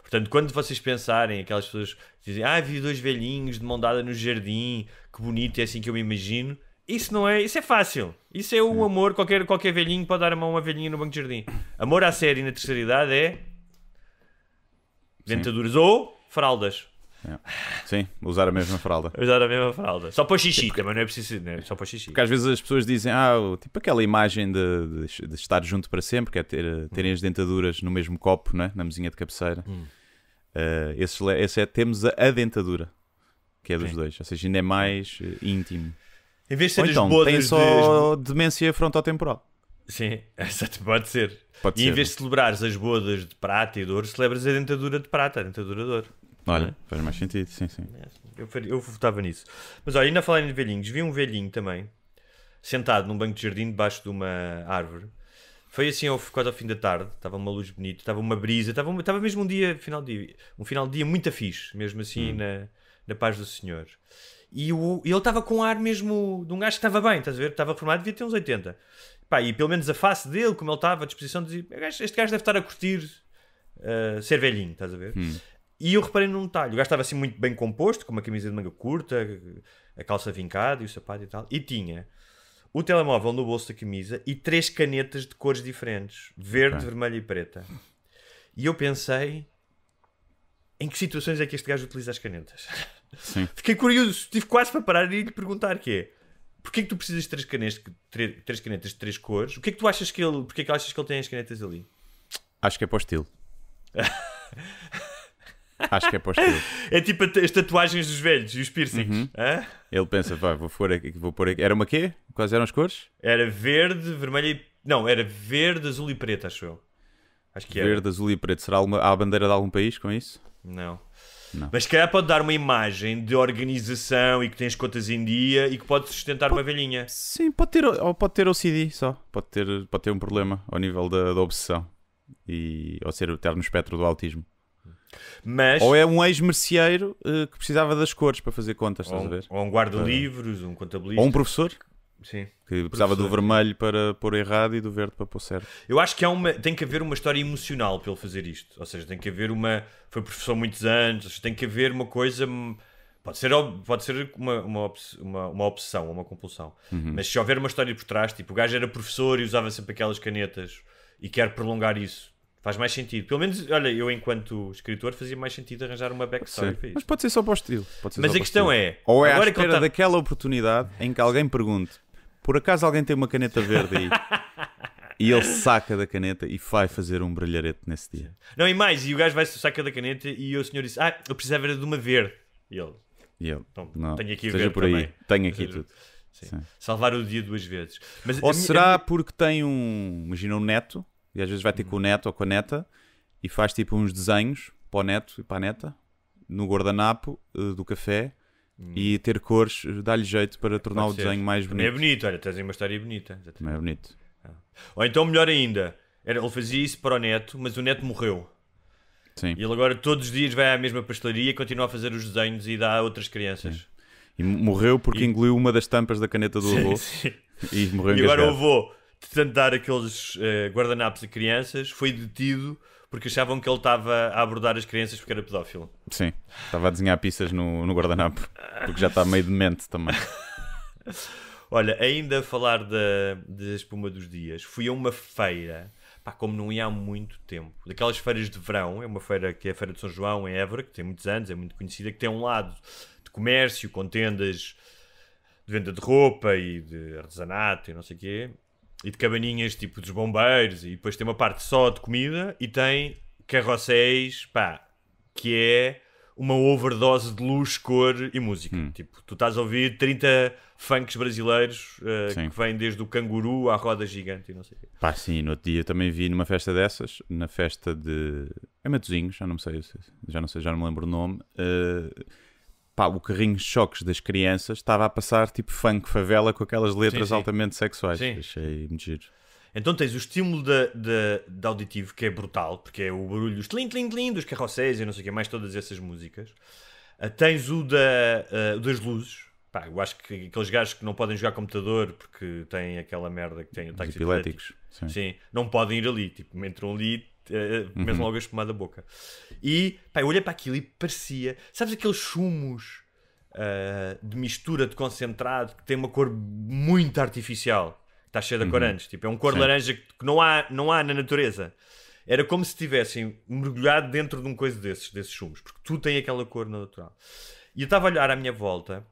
Portanto, quando vocês pensarem, aquelas pessoas dizem, ah, vi dois velhinhos de mão dada no jardim, que bonito, é assim que eu me imagino. Isso não é, isso é fácil. Isso é o um amor, qualquer, qualquer velhinho pode dar a mão a uma velhinha no banco de jardim. Amor à série na terceira idade é Dentaduras ou fraldas. É. Sim, usar a mesma fralda. Usar a mesma fralda. Só para xixi, porque... também não é preciso, né? só para xixi. Porque às vezes as pessoas dizem, ah, tipo aquela imagem de, de, de estar junto para sempre, que é ter, terem hum. as dentaduras no mesmo copo, né? na mesinha de cabeceira. Hum. Uh, eh, esse, esse, é, temos a, a, dentadura, que é dos Sim. dois, ou seja, ainda é mais eh, íntimo. Em vez de ser Ou então, tem só de... demência frontotemporal. Sim, exato, pode ser. Pode e ser. em vez de celebrares as bodas de prata e de ouro, celebras a dentadura de prata, a dentadura de ouro. Olha, é? faz mais sentido, sim, sim. É, eu, eu votava nisso. Mas olha, ainda falando de velhinhos, vi um velhinho também, sentado num banco de jardim debaixo de uma árvore. Foi assim, ao, quase ao fim da tarde, estava uma luz bonita, estava uma brisa, estava, estava mesmo um dia, final de dia, um final de dia muito afixo, mesmo assim, hum. na, na paz do Senhor. E, o, e ele estava com um ar mesmo de um gajo que estava bem, estás a ver? Estava reformado, devia ter uns 80. Pá, e pelo menos a face dele, como ele estava à disposição, dizia: Este gajo deve estar a curtir uh, ser velhinho, estás a ver? Hum. E eu reparei num detalhe: o gajo estava assim muito bem composto, com uma camisa de manga curta, a calça vincada e o sapato e tal, e tinha o telemóvel no bolso da camisa e três canetas de cores diferentes: verde, okay. vermelha e preta. E eu pensei: em que situações é que este gajo utiliza as canetas? Sim. Fiquei curioso, tive quase para parar e lhe perguntar: que é Porquê que tu precisas de três canetas, três canetas de três cores? O que é que tu achas que ele. Porquê é que achas que ele tem as canetas ali? Acho que é para o estilo. Acho que é para o estilo. É tipo as tatuagens dos velhos e os piercings. Uhum. Ele pensa, vá, vou pôr aqui, vou pôr aqui. Era uma quê? Quais eram as cores? Era verde, vermelho e. Não, era verde, azul e preto, acho eu. Acho que era. Verde, azul e preto. Será alguma... há a bandeira de algum país com isso? Não. Não. Mas se calhar pode dar uma imagem de organização e que tens contas em dia e que pode sustentar pode, uma velhinha. Sim, pode ter, ou pode ter OCD só. Pode ter, pode ter um problema ao nível da, da obsessão. E, ou ser o no espectro do autismo. Mas... Ou é um ex merceiro uh, eh, que precisava das cores para fazer contas, ou, estás a ver? Ou um guarda-livros, um contabilista. Ou um professor Sim. Que precisava do vermelho para pôr errado e do verde para pôr certo. Eu acho que há uma, tem que haver uma história emocional para ele fazer isto. Ou seja, tem que haver uma. Foi professor muitos anos, tem que haver uma coisa. Pode ser, pode ser uma, uma, uma, uma obsessão, uma compulsão. Uhum. Mas se houver uma história por trás, tipo, o gajo era professor e usava sempre aquelas canetas e quer prolongar isso. Faz mais sentido. Pelo menos, olha, eu enquanto escritor fazia mais sentido arranjar uma backstory para isto. Mas pode ser só para o estilo. Mas a questão estilo. é... Ou é agora à espera tá... daquela oportunidade em que alguém pergunte por acaso alguém tem uma caneta verde aí? E ele saca da caneta e vai fazer um brilharete nesse dia. Não, e mais, e o gajo vai sacar da caneta e o senhor disse: Ah, eu precisava é de uma verde. E ele. E ele então, não, tenho aqui seja por também. tenho aqui seja, tudo. Sim. Sim. Salvar o dia duas vezes. Mas ou será porque tem um, imagina um neto, e às vezes vai ter com o neto ou com a neta, e faz tipo uns desenhos para o neto e para a neta, no guardanapo eh, do café, e ter cores eh, dá-lhe jeito para tornar Pode o ser. desenho mais bonito. Também é bonito, olha, tens uma história bonita. Também é bonito. Ah. Ou então, melhor ainda, era, ele fazia isso para o neto, mas o neto morreu. Sim. E ele agora todos os dias vai à mesma pastelaria, continua a fazer os desenhos e dá a outras crianças. Sim. E morreu porque e... engoliu uma das tampas da caneta do sim, avô. Sim. E morreu E agora o avô, de tentar aqueles uh, guardanapos a crianças, foi detido porque achavam que ele estava a abordar as crianças porque era pedófilo. Sim, estava a desenhar pistas no, no guardanapo, porque já está meio demente também. Olha, ainda a falar da, da espuma dos dias, fui a uma feira, pá, como não ia há muito tempo, daquelas feiras de verão, é uma feira que é a Feira de São João, em Évora, que tem muitos anos, é muito conhecida, que tem um lado de comércio, com tendas de venda de roupa e de artesanato e não sei o quê, e de cabaninhas tipo dos bombeiros e depois tem uma parte só de comida e tem carrosséis, pá, que é uma overdose de luz, cor e música. Hum. Tipo, tu estás a ouvir 30 funks brasileiros uh, que vêm desde o canguru à roda gigante e não sei o quê. Pá, sim, no outro dia também vi numa festa dessas, na festa de. É Matozinhos, já não sei, já não sei, já não me lembro o nome. Uh pá, o carrinho de choques das crianças estava a passar tipo funk favela com aquelas letras sim, sim. altamente sexuais. Sim. Achei muito giro. Então tens o estímulo de, de, de, auditivo que é brutal, porque é o barulho os tling tling tling dos carrosséis e não sei o que mais, todas essas músicas. Ah, tens o da, uh, das luzes. Pá, eu acho que aqueles gajos que não podem jogar computador porque têm aquela merda que têm ataques epiléticos. Sim. sim. não podem ir ali. Tipo, entram ali eh, mesmo uhum. logo a espumar da boca. E pá, eu olhei para aquilo e parecia. Sabes aqueles chumos uh, de mistura de concentrado que tem uma cor muito artificial? Está cheia de uhum. corantes. Tipo, é um cor Sim. laranja que não há, não há na natureza. Era como se estivessem mergulhado dentro de um coisa desses, desses chumos, porque tu tem aquela cor natural. E eu estava a olhar à minha volta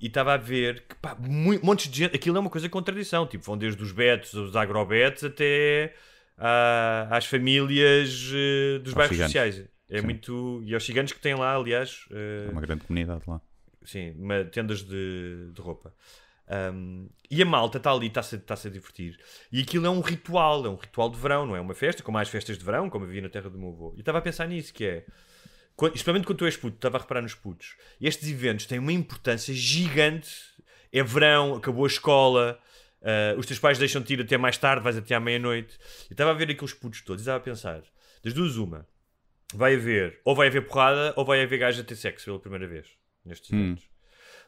e estava a ver que pá, muito, montes de gente. Aquilo é uma coisa de contradição. Tipo, vão desde os betos, os agrobetos até à, às famílias uh, dos Aos bairros gigantes. sociais. É Sim. muito. E aos gigantes que têm lá, aliás. Uh, é uma grande comunidade lá. Sim, uma, tendas de, de roupa. Um, e a malta está ali, está-se tá a divertir. E aquilo é um ritual, é um ritual de verão, não é uma festa, como há as festas de verão, como havia na terra do meu avô. E estava a pensar nisso, que é. especialmente quando tu és puto, estava a reparar nos putos. Estes eventos têm uma importância gigante. É verão, acabou a escola, Uh, os teus pais deixam-te ir até mais tarde, vais até à meia-noite. E estava a ver aqueles putos todos e estava a pensar: das duas, uma, vai haver, ou vai haver porrada, ou vai haver gajo a ter sexo pela primeira vez nestes hum.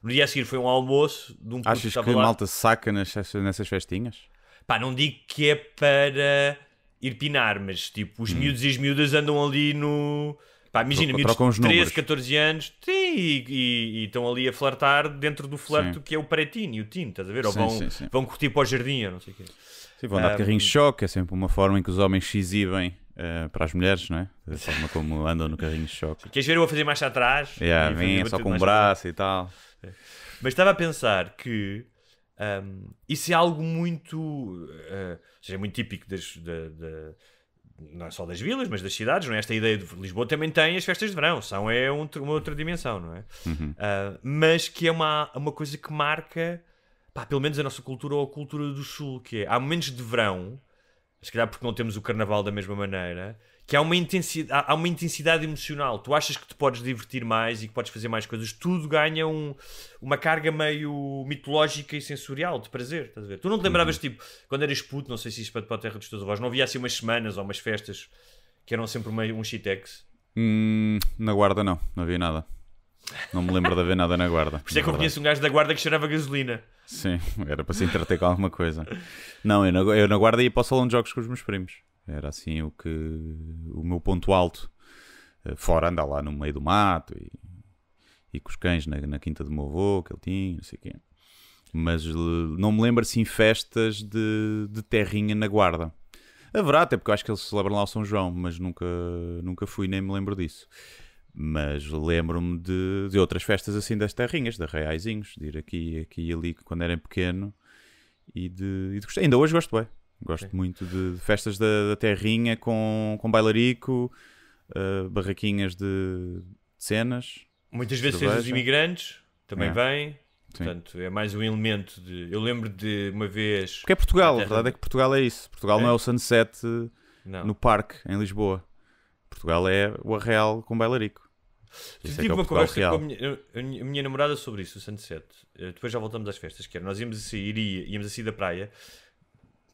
No dia a seguir foi um almoço de um puto Achas que, estava que lá. malta saca nessas, nessas festinhas? Pá, não digo que é para ir pinar, mas tipo, os hum. miúdos e as miúdas andam ali no Pá, imagina, miúdos de 13, 14 anos sim, e, e, e, estão ali a flertar dentro do flerte que é o pretinho e o tinto, estás a ver? Ou sim, vão, sim, sim. vão curtir para o jardim, ou não sei o quê. Sim, vão dar um, carrinho de choque, é sempre uma forma em que os homens se exibem uh, para as mulheres, não é? da forma como andam no carrinho de choque. Queres ver eu a fazer mais atrás? Yeah, vem é só com o um braço e tal. É. Mas estava a pensar que um, isso é algo muito. Uh, ou seja, é muito típico das, da não é só das vilas, mas das cidades, não é? Esta ideia de Lisboa também tem as festas de verão, são é um, uma outra dimensão, não é? Uhum. Uh, mas que é uma, uma coisa que marca, pá, pelo menos a nossa cultura ou a cultura do Sul, que é, há momentos de verão, se calhar porque não temos o carnaval da mesma maneira, que há uma, intensidade, há uma intensidade emocional. Tu achas que te podes divertir mais e que podes fazer mais coisas. Tudo ganha um, uma carga meio mitológica e sensorial de prazer. Estás a ver? Tu não te lembravas, uhum. tipo, quando eras puto, não sei se isso para, para a terra dos teus avós, não havia assim umas semanas ou umas festas que eram sempre um shitex? Hum, na guarda não, não havia nada. Não me lembro de haver nada na guarda. Por isso é que eu conheço um gajo da guarda que cheirava gasolina. Sim, era para se entreter com alguma coisa. Não, eu na, eu na guarda ia para o salão de jogos com os meus primos. Era assim o que o meu ponto alto. Eh, fora andar lá no meio do mato e, e com os cães na, na quinta do meu avô que ele tinha, não sei o quê. Mas eh, não me lembro assim festas de, de terrinha na guarda. Haverá, até porque eu acho que eles celebram lá o São João, mas nunca, nunca fui, nem me lembro disso. Mas lembro-me de, de outras festas assim das terrinhas, de arraiaizinhos, de ir aqui, aqui e ali quando era pequeno. E de, e de Ainda hoje gosto bem. Gosto Sim. muito de festas da, da, terrinha com, com bailarico, uh, barraquinhas de, de, cenas. Muitas vezes os imigrantes, também é. vêm. Portanto, é mais um elemento de. Eu lembro de uma vez. Porque é Portugal, a verdade é que Portugal é isso. Portugal é. não é o sunset não. no parque, em Lisboa. Portugal é o Arreal com bailarico. É tive é uma conversa real. com a minha, a minha, namorada sobre isso, o Sunset. Eh, depois já voltamos às festas, que era, nós íamos a sair, íamos a sair da praia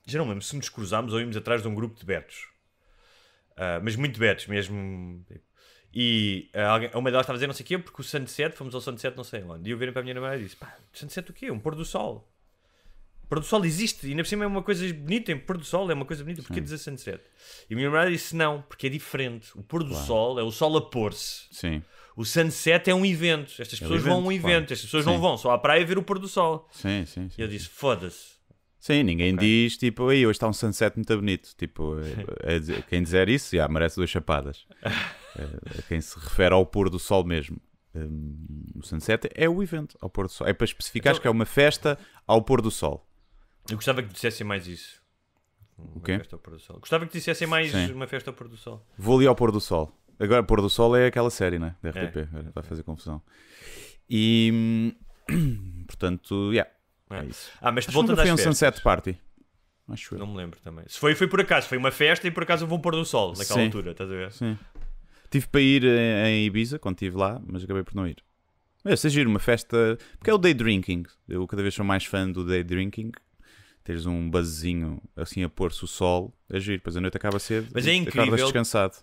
já não lembro se nos cruzámos ou íamos atrás de um grupo de betos. Uh, mas muito betos mesmo. Tipo, e uh, alguém, uma delas estava a dizer não sei o quê, porque o sunset, fomos ao sunset não sei onde. E eu virei para a minha namorada e disse, pá, sunset o quê? Um pôr do sol. Pôr do sol existe, e ainda por cima é uma coisa bonita, em pôr do sol é uma coisa bonita, porque dizer sunset? E a minha namorada disse não, porque é diferente. O pôr do claro. sol é o sol a pôr-se. Sim. O sunset é um evento. Estas pessoas é um evento, vão a um evento, claro. estas pessoas sim. não vão só à praia ver o pôr do sol. Sim, sim. sim e eu disse, foda-se Sim, ninguém okay. diz tipo, ei, hoje está um sunset muito bonito. Tipo, é, é, quem dizer isso, já merece duas chapadas. É, quem se refere ao pôr do sol mesmo. Um, ehm, o sunset é o evento ao pôr do sol. É para especificar então, que é uma festa ao pôr do sol. Eu gostava que dissessem mais isso. Uma o quê? festa ao pôr do sol. Gostava que dissessem mais Sim. uma festa ao pôr do sol. Vou ali ao pôr do sol. Agora, pôr do sol é aquela série, né? Da RTP. É. Vai fazer confusão. E hum, portanto, yeah, é. é isso. Ah, mas Acho voltando às foi um festas. sunset party. Acho eu. Não me lembro também. Se foi, foi por acaso. Foi uma festa e por acaso eu vou pôr do sol naquela Sim. altura, estás a ver? Sim. Tive para ir eh, em Ibiza quando estive lá, mas acabei por não ir. Mas é, é giro, uma festa. Porque é o day drinking. Eu cada vez sou mais fã do day drinking. Teres um basezinho assim a pôr-se o sol. É giro, depois a noite acaba cedo. Mas é incrível. descansado.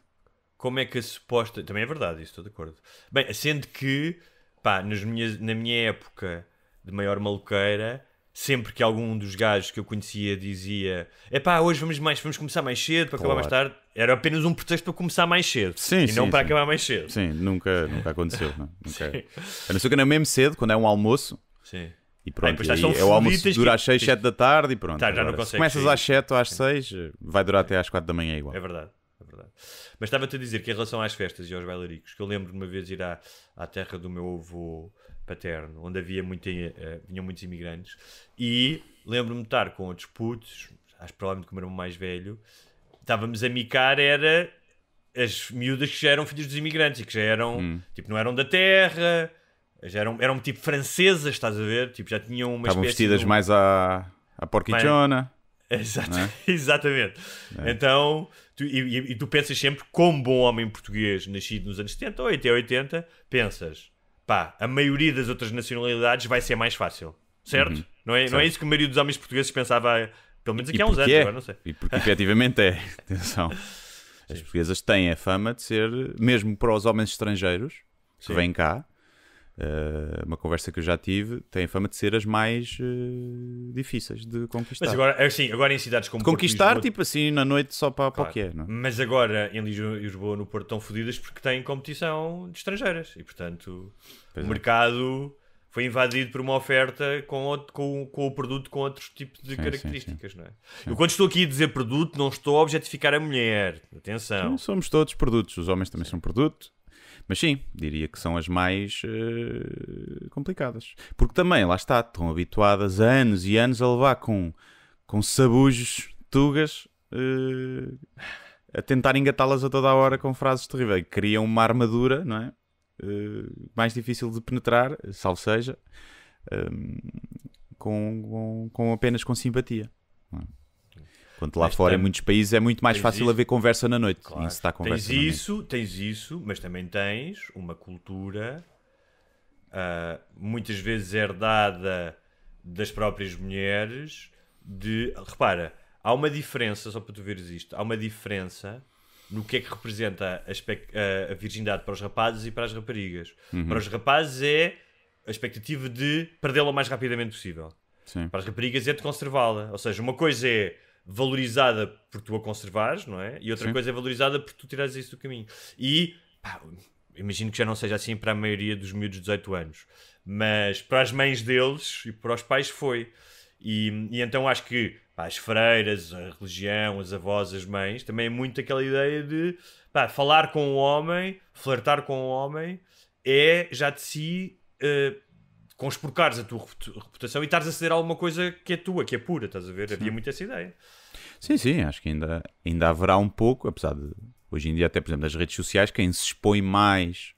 Como é que a suposta. Também é verdade, isso estou de acordo. Bem, sendo que, pá, nas minhas, na minha época de maior maluqueira, sempre que algum dos gajos que eu conhecia dizia é pá, hoje vamos, mais, vamos começar mais cedo para acabar mais tarde, era apenas um pretexto para começar mais cedo sim, e sim, não para sim. acabar mais cedo. Sim, nunca, nunca aconteceu. Não? É? Nunca. A não ser que não é mesmo cedo, quando é um almoço. Sim. E ah, pronto, aí, tá e aí, é o almoço dura às 6, 7 da tarde e pronto. Tá, já não consegue, se começas às 7 ou às 6, vai durar até às 4 da manhã igual. É verdade. É verdade. Mas estava-te a dizer que em relação às festas e aos bailaricos, que eu lembro de uma vez ir à, à terra do meu avô paterno, onde havia uh, vinham muitos imigrantes. E lembro-me de estar com outros putos, acho provavelmente com o meu irmão mais velho, estávamos a micar, era as miúdas que já eram filhos dos imigrantes e que já eram, hum. tipo, não eram da terra, já eram, eram tipo francesas, estás a ver? Tipo, já tinham uma Estavam vestidas de... mais à, à porquichona. Exato, é? Exatamente. É. Então, tu, e, e, tu pensas sempre, como bom homem português nascido nos anos 70 ou até 80, pensas, pá, a maioria das outras nacionalidades vai ser mais fácil, certo? Uhum. Não, é, certo. não é isso que a maioria dos homens portugueses pensava, pelo menos aqui há uns anos, é. agora não sei. E porque efetivamente é, atenção. As Sim. portuguesas têm a fama de ser, mesmo para os homens estrangeiros que Sim. vêm cá, Uh, uma conversa que eu já tive, tem fama de ser as mais uh, difíceis de conquistar. Mas agora, é assim, agora em cidades como de Conquistar, Porto, Lisboa... tipo assim, na noite só para, claro. para o que é, não? É? Mas agora em Lisboa no Porto estão fodidas porque têm competição de estrangeiras e, portanto, pois o é. mercado foi invadido por uma oferta com, outro, com, com o produto com outros tipos de sim, características, sim, sim. não é? Eu quando estou aqui a dizer produto, não estou a objetificar a mulher. Atenção. somos todos produtos, os homens também são produto, mas sim, diria que são as mais uh, complicadas. Porque também, lá está, estão habituadas a anos e anos a levar com, com sabujos, tugas, uh, a tentar engatá-las a toda a hora com frases terríveis. Criam uma armadura, não é? Uh, mais difícil de penetrar, salvo seja, um, com, com, com apenas com simpatia. Não é? Quanto lá mas fora, tem... em muitos países, é muito mais fácil isso. haver conversa na noite. Claro. Está conversa tens isso, noite. tens isso, mas também tens uma cultura uh, muitas vezes herdada das próprias mulheres. De repara, há uma diferença, só para tu veres isto, há uma diferença no que é que representa a, a virgindade para os rapazes e para as raparigas. Uhum. Para os rapazes é a expectativa de perdê-la o mais rapidamente possível. Sim. Para as raparigas é de conservá-la. Ou seja, uma coisa é valorizada por tu a conservares, não é? E outra Sim. coisa é valorizada por tu tirares isso do caminho. E pá, imagino que já não seja assim para a maioria dos miúdos de 18 anos, mas para as mães deles e para os pais foi. E, e então acho que pá, as freiras, a religião, as avós, as mães, também é muito aquela ideia de pá, falar com o homem, flertar com o homem, é já de si. Uh, conspurcares a tua reputação e estares a ceder a alguma coisa que é tua, que é pura, estás a ver? Sim. Havia muito essa ideia. Sim, sim, acho que ainda, ainda haverá um pouco, apesar de hoje em dia, até por exemplo, nas redes sociais, quem se expõe mais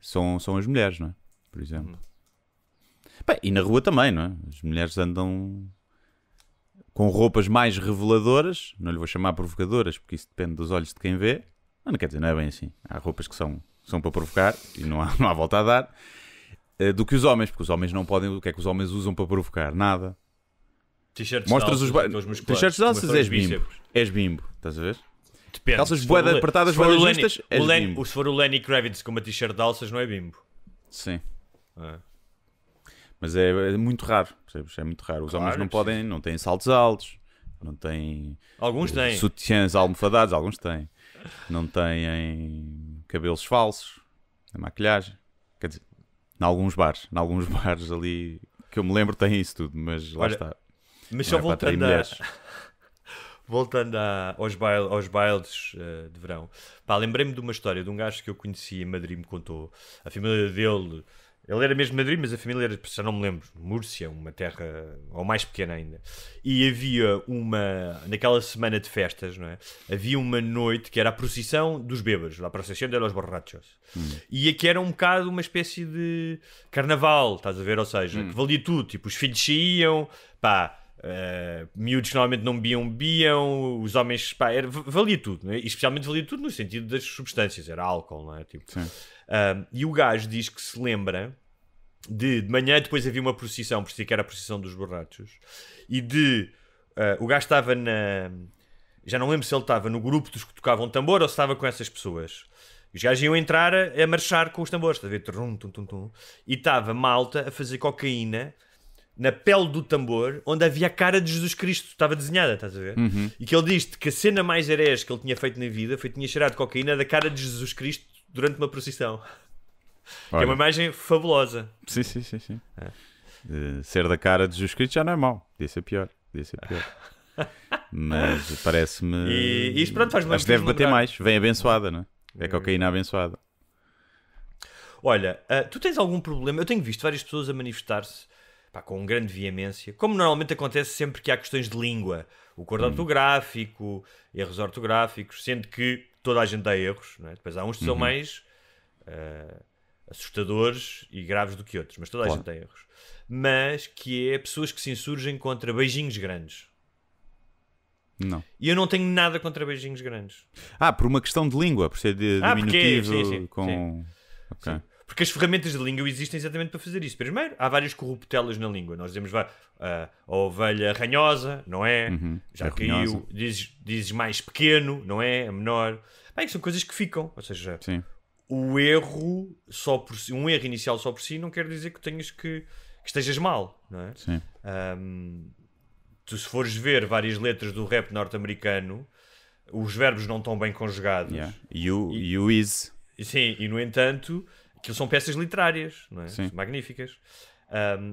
são, são as mulheres, não é? Por exemplo. Hum. Bem, e na rua também, não é? As mulheres andam com roupas mais reveladoras, não lhe vou chamar provocadoras, porque isso depende dos olhos de quem vê. Não, não quer dizer, não é bem assim. Há roupas que são, são para provocar e não há, não há volta a dar eh, do que os homens, porque os homens não podem. O que é que os homens usam para provocar? Nada. T-shirts Mostras os ba... T-shirts alças, és bimbo. És bimbo, estás a ver? Depende. Calças apertadas, boedas justas, és bimbo. Se for o Lenny Kravitz com uma t-shirt de alças, não é bimbo. Sim. É. Mas é, é, muito raro, percebes? É muito raro. Os claro, homens não é podem, não têm saltos altos, não têm... Alguns eh, têm. Sutiãs almofadados, alguns têm. Não têm cabelos falsos, a maquilhagem. Em alguns bares, em alguns bares ali que eu me lembro tem isso tudo, mas lá Olha, está. Mas só é voltando a... voltando a, aos, bail, aos bailes uh, de verão, lembrei-me de uma história de um gajo que eu conheci em Madrid me contou. A família dele ele era mesmo Madrid, mas a família era, já não me lembro, Múrcia, uma terra, ou mais pequena ainda. E havia uma, naquela semana de festas, não é? Havia uma noite que era a procissão dos bêbados, a procissão de los borrachos. Hum. E aqui era um bocado uma espécie de carnaval, estás a ver? Ou seja, hum. que valia tudo. Tipo, os filhos saíam, pá, Uh, miúdos que normalmente não bebiam, bebiam, os homens, pá, era, valia tudo, é? E especialmente valia tudo no sentido das substâncias, era álcool, não é? Tipo, Sim e o gajo diz que se lembra de, de manhã depois havia uma procissão, por isso que era a procissão dos borrachos, e de uh, o gajo estava na. Já não lembro se ele estava no grupo dos que tocavam tambor ou se estava com essas pessoas. E os gajos iam entrar a, a marchar com os tambores, está a ver? Trum, tum, tum, tum. E estava malta a fazer cocaína na pele do tambor, onde havia a cara de Jesus Cristo, estava desenhada, estás a ver? Uhum. E que ele disse que a cena mais heresca que ele tinha feito na vida foi que tinha cheirado cocaína da cara de Jesus Cristo durante uma procissão. É Olha. é uma imagem fabulosa. Sim, sim, sim. sim. É. ser da cara de Jesus Cristo já não é mau. Devia ser pior. Podia ser pior. Mas parece-me. E, e pronto, faz Acho que deve bater mais. Vem abençoada, não é? É cocaína abençoada. Olha, uh, tu tens algum problema? Eu tenho visto várias pessoas a manifestar-se com grande veemência, como normalmente acontece sempre que há questões de língua, o acordo hum. ortográfico, erros ortográficos, sendo que toda a gente dá erros, é? depois há uns que uhum. são mais uh, assustadores e graves do que outros, mas toda a claro. gente tem erros. Mas que é pessoas que se insurgem contra beijinhos grandes. Não. E eu não tenho nada contra beijinhos grandes. Ah, por uma questão de língua, por ser de ah, é, diminutivo porque, sim, sim, com. Sim. Okay. Porque as ferramentas de língua existem exatamente para fazer isso. Primeiro, há várias corruptelas na língua. Nós dizemos uh, a ovelha ranhosa, não é? Uhum, Já é caiu. Dizes, dizes mais pequeno, não é? menor. Bem, são coisas que ficam. Ou seja, Sim. o erro, só por si, um erro inicial só por si, não quer dizer que tenhas que, que estejas mal, não é? Sim. Um, tu, se fores ver várias letras do rap norte-americano, os verbos não estão bem conjugados. Yeah. You, e, you is. Sim, e no entanto que são peças literárias, não é? Sim. Magníficas.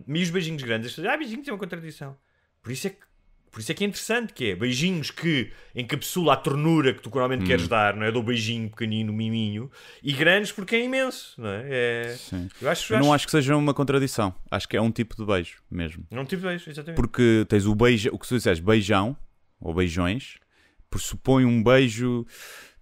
Um, e os beijinhos grandes, ah, beijinhos é uma contradição. Por isso é que por isso é que é interessante que é beijinhos que encapsula a ternura que tu normalmente hum. queres dar, não é? Do beijinho pequenino, miminho, e grandes porque é imenso, não é? é... Eu, acho, eu não acho que seja uma contradição. Acho que é um tipo de beijo mesmo. É um tipo de beijo, exatamente. Porque tens o beijo, o que tu disseste, beijão ou beijões, pressupõe um beijo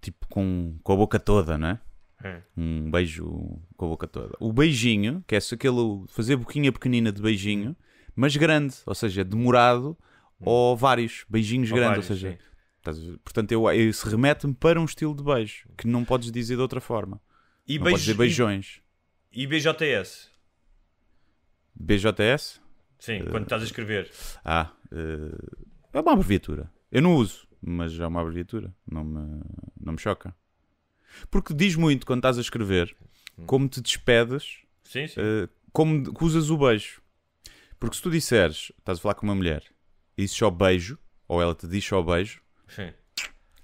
tipo com, com a boca toda, não é? É. Um beijo com a boca toda. O beijinho, que é aquele fazer boquinha pequenina de beijinho, mas grande, ou seja, demorado, hum. ou vários beijinhos ou grandes, vários, ou seja, estás, portanto, eu, isso remete-me para um estilo de beijo que não podes dizer de outra forma. E não beijo, podes dizer beijões. E, e BJS? BJS? Sim, uh, quando estás a escrever. Ah, uh, é uma abreviatura. Eu não uso, mas é uma abreviatura. Não me, não me choca. Porque diz muito quando estás a escrever como te despedes, sim, sim. Uh, como usas o beijo. Porque se tu disseres, estás a falar com uma mulher e dizes só beijo, ou ela te diz só beijo, sim.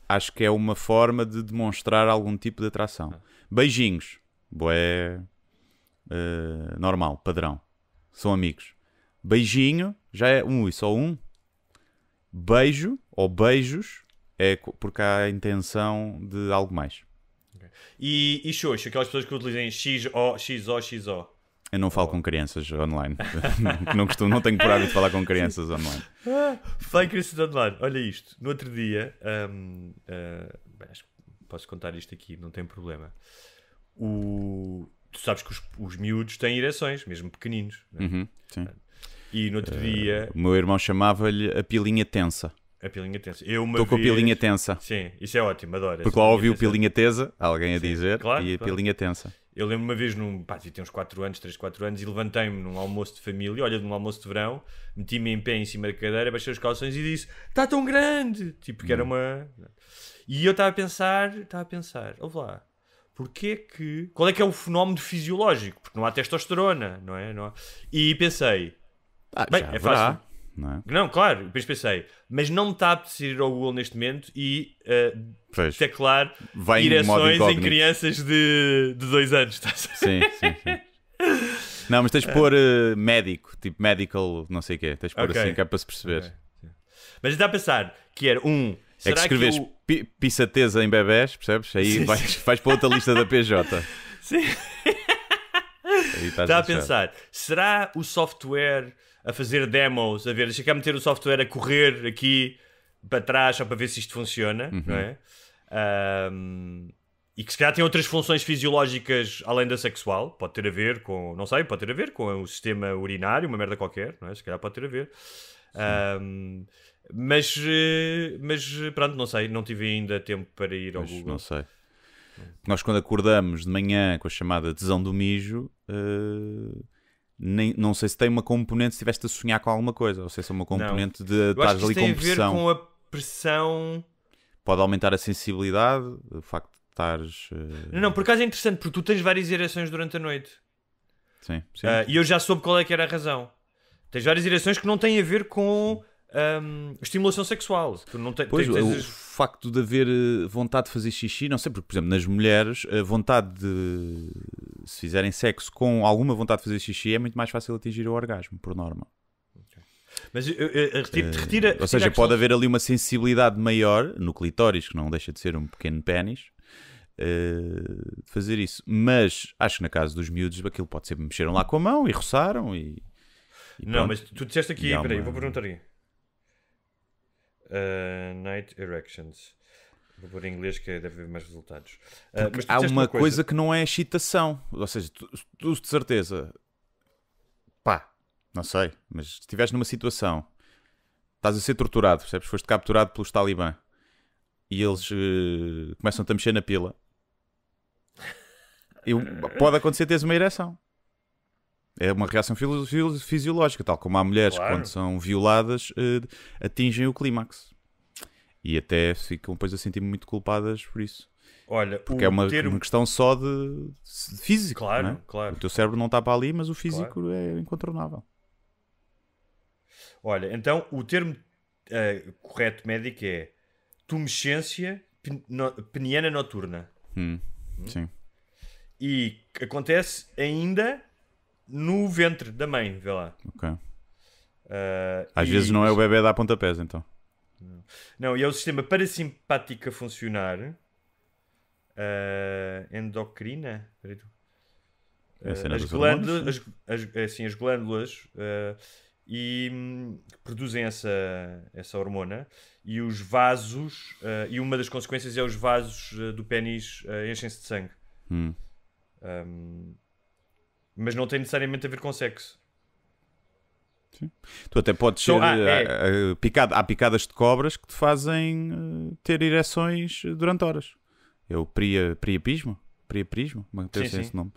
acho que é uma forma de demonstrar algum tipo de atração. Ah. Beijinhos, boé, uh, eh, normal, padrão, são amigos. Beijinho já é um e só um. Beijo ou beijos é porque há a intenção de algo mais. E, e Xoxo, aquelas pessoas que utilizem XO, XO, XO. Eu não falo com crianças online. não, costumo, não tenho por hábito de falar com crianças online. Falar crianças online. Olha isto. No outro dia, um, uh, hum, bem, acho que posso contar isto aqui, não tem problema. O, tu sabes que os, os miúdos têm ereções, mesmo pequeninos. Né? Uhum, sim. E no outro dia. Eh, o meu irmão chamava-lhe a pilinha tensa. A pilinha tensa. Estou com a pilinha tensa. Sim, isso é ótimo, adoro. Porque lá ouvi o pilinha tesa, alguém a Sim, dizer, claro, e a claro. pilinha tensa. Eu lembro uma vez, num, pá, tinha uns 4 anos, 3, 4 anos, e levantei-me num almoço de família, olha, num almoço de verão, meti-me em pé em cima da cadeira, baixei os calções e disse: Está tão grande! Tipo, que era hum. uma. E eu estava a pensar, estava a pensar, ouve lá, porquê que. Qual é que é o fenómeno fisiológico? Porque não há testosterona, não é? Não há... E pensei: ah, Bem, é fácil não é? Não, claro, depois pensei, mas não me está a apetecer ir ao Google neste momento e uh, Pois. teclar Vai em direções em, crianças de, de dois anos, estás a Sim, sim, sim. Não, mas tens de pôr eh, médico, tipo medical, não sei o quê. Tens de pôr assim, que é para se perceber. Mas está a pensar que era um. É que Será que, escreves eu... pissateza em bebés, percebes? Aí Sim, vais, vais para outra lista da PJ. Sim. Está a pensar, será o software a fazer demos, a ver, deixa cá meter o software a correr aqui para trás só para ver se isto funciona, uhum. não é? Um, e que se calhar tem outras funções fisiológicas além da sexual, pode ter a ver com, não sei, pode ter a ver com o sistema urinário, uma merda qualquer, não é? Se calhar pode ter a ver. Um, mas, eh, mas eh, pronto, não sei, não tive ainda tempo para ir ao mas, Google. Não sei. Nós quando acordamos de manhã com a chamada tesão do mijo, uh, nem, não sei se tem uma componente se estiveste a sonhar com alguma coisa, ou se é só uma componente não. de estás ali com pressão. com a pressão. Pode aumentar a sensibilidade, o facto de estares. Uh... Eh, não, não, por acaso é interessante, porque tu tens várias ereções durante a noite. Sim, sim. Uh, e eu já soube qual é que era a razão. Tens várias ereções que não têm a ver com. Um, estimulação sexual. Tu não te, pois, tens, tens, o, facto de haver eh, vontade de fazer xixi, não sei, porque, por exemplo, nas mulheres, a vontade de. Se fizerem sexo com alguma vontade de fazer xixi, é muito mais fácil atingir o orgasmo, por norma. Okay. Mas eu, eh, eu, eh, eu, retira, uh, retira, Ou seja, pode haver ali uma sensibilidade maior no clitóris, que não deixa de ser um pequeno pênis, uh, de fazer isso. Mas acho que na casa dos miúdos, aquilo pode ser mexeram lá com a mão e roçaram e. e não, mas tu disseste aqui, uma... peraí, vou perguntar aqui. Uh, night Erections. Vou pôr em inglês que deve haver mais resultados. Uh, mas há uma coisa. coisa. que não é excitação. Ou seja, tu, tu de certeza. Pá, não sei, mas se estiveres numa situação, estás a ser torturado, percebes? Foste capturado pelos talibã e eles uh, eh, começam a mexer na pila. pode acontecer teres uma ereção. É uma reação fisiológica, tal como há mulheres claro. que, quando são violadas, eh, atingem o clímax. E até ficam depois a sentir-me muito culpadas por isso. Olha, porque é uma, termo... uma, questão só de, de físico. Claro, é? claro. O teu cérebro não está para ali, mas o físico claro. é incontornável. Olha, então o termo uh, correto médico é tumescência peniana noturna. Hum, hum. Sim. E acontece ainda no ventre da mãe, vê lá. Ok. Uh, Às e... vezes não é o bebê a dar pontapés, então. Não, e é o sistema parasimpático a funcionar. Uh, endocrina? Peraí tu. Uh, as, glândulas, é? as, as, é assim, as glândulas uh, e hum, produzem essa, essa hormona e os vasos uh, e uma das consequências é os vasos do pênis enchem-se de sangue hum. hum mas não tem necessariamente a ver com sexo. Sim. Tu até podes então, ser. Ah, é... há, ah, ah, picada, há picadas de cobras que te fazem ter ereções durante horas. É o priapismo? Priapismo? Deve ser esse nome.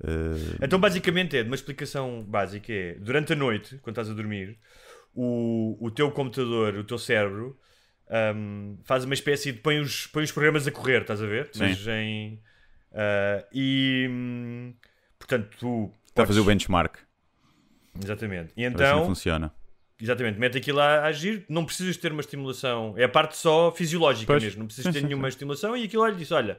Uh... Então, basicamente, é de uma explicação básica: é durante a noite, quando estás a dormir, o, o teu computador, o teu cérebro, um, faz uma espécie de. põe os, põe os programas a correr, estás a ver? Sim. Mas em. Uh, e. Hum, Portanto, tu. Está podes... a fazer o benchmark. Exatamente. E então. Assim funciona. Exatamente, mete aquilo a agir, não precisas ter uma estimulação, é a parte só fisiológica pois. mesmo, não precisas ter sim, nenhuma sim. estimulação e aquilo olha diz: olha,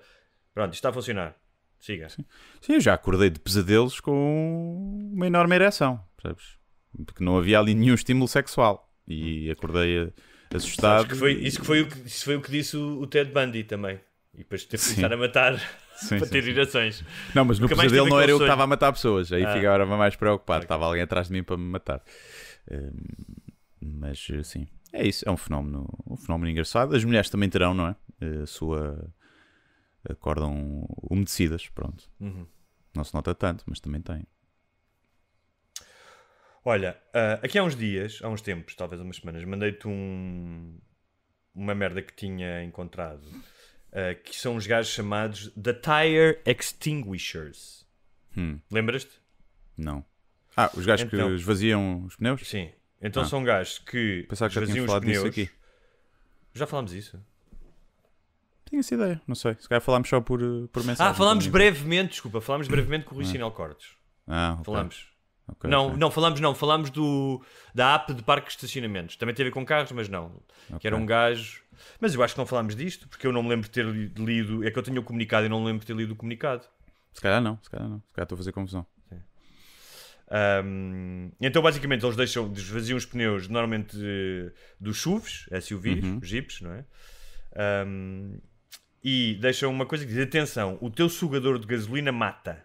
pronto, isto está a funcionar, siga. Sim. sim, eu já acordei de pesadelos com uma enorme ereção, percebes? Porque não havia ali nenhum estímulo sexual e acordei assustado. que foi, isso, que foi o que, isso foi o que disse o, o Ted Bundy também, e depois de que começar a matar sim, para ter sim. direções. Não, mas no pesadelo não era eu que estava a matar pessoas. Aí ah. ficava mais preocupado. Estava okay. alguém atrás de mim para me matar. Uh, mas sim, é isso. É um fenómeno, um fenómeno engraçado. As mulheres também terão, não é? A sua. Acordam umedecidas, pronto. Uhum. Não se nota tanto, mas também tem. Olha, uh, aqui há uns dias, há uns tempos, talvez umas semanas, mandei-te um, uma merda que tinha encontrado eh, que são os gajos chamados The Tire Extinguishers. Hum. Lembras-te? Não. Ah, os gajos então, que esvaziam os pneus? Sim. Então ah. são gajos que que esvaziam já falado os pneus. Disso aqui. Já falámos isso? Tenho essa ideia, não sei. Se calhar falámos só por, eh, por mensagem. Ah, falámos brevemente, desculpa, falámos brevemente com o Rui ah. Sinal Cortes. Ah, ok. Falámos. Okay, não, okay. não falámos não, falámos do, da app de parques de estacionamentos. Também teve com carros, mas não. Que era um gajo mas eu acho que não falámos disto, porque eu não me lembro de ter lido. É que eu tenho o comunicado e não me lembro de ter lido o comunicado. Se calhar não, se calhar não. Se calhar estou a fazer confusão. Um, então, basicamente, eles deixam, desvaziam os pneus normalmente dos SUVs, SUVs, uhum. Jeeps, não é? Um, e deixam uma coisa que diz: atenção, o teu sugador de gasolina mata.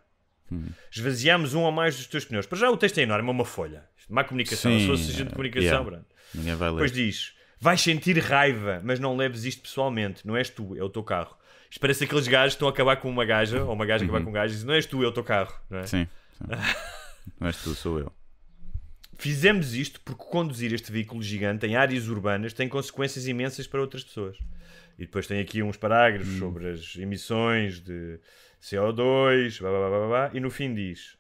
Uhum. Esvaziamos um ou mais dos teus pneus. Para já, o texto é enorme, é uma folha. Má comunicação, Sim, eu sou assistente de é, comunicação. Yeah. Ninguém vai ler. Depois diz: vais sentir raiva, mas não leves isto pessoalmente, não és tu, é o teu carro. Isto parece aqueles gajos que estão a acabar com uma gaja, ou uma gaja uhum. acabar com um gajo, e diz, não és tu, é o teu carro, não é? Sim, sim. não és tu, sou eu. Fizemos isto porque conduzir este veículo gigante em áreas urbanas tem consequências imensas para outras pessoas. E depois tem aqui uns parágrafos hum. sobre as emissões de CO2, blá, blá, blá, blá, e no fim diz: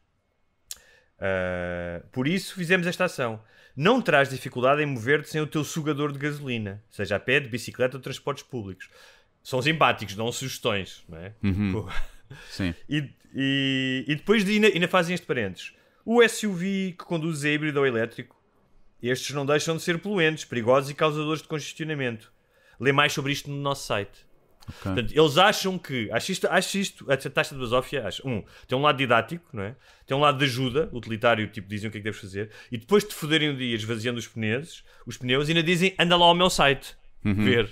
uh, Por isso fizemos esta ação não terás dificuldade em mover-te sem o teu sugador de gasolina, seja a pé, de bicicleta ou transportes públicos. São simpáticos, dão sugestões, não é? Uhum. Sim. E, e, e, depois de, ainda fazem este parênteses. O SUV que conduz a é híbrido ou elétrico, estes não deixam de ser poluentes, perigosos e causadores de congestionamento. Lê mais sobre isto no nosso site. Okay. Portanto, eles acham que. Acho isto, acho isto a taxa de basófia, acho. Um, tem um lado didático, não é? Tem um lado de ajuda, utilitário, tipo, dizem o que é que deves fazer. E depois de foderem o dia esvaziando os pneus, os pneus ainda dizem, anda lá ao meu site uhum, ver.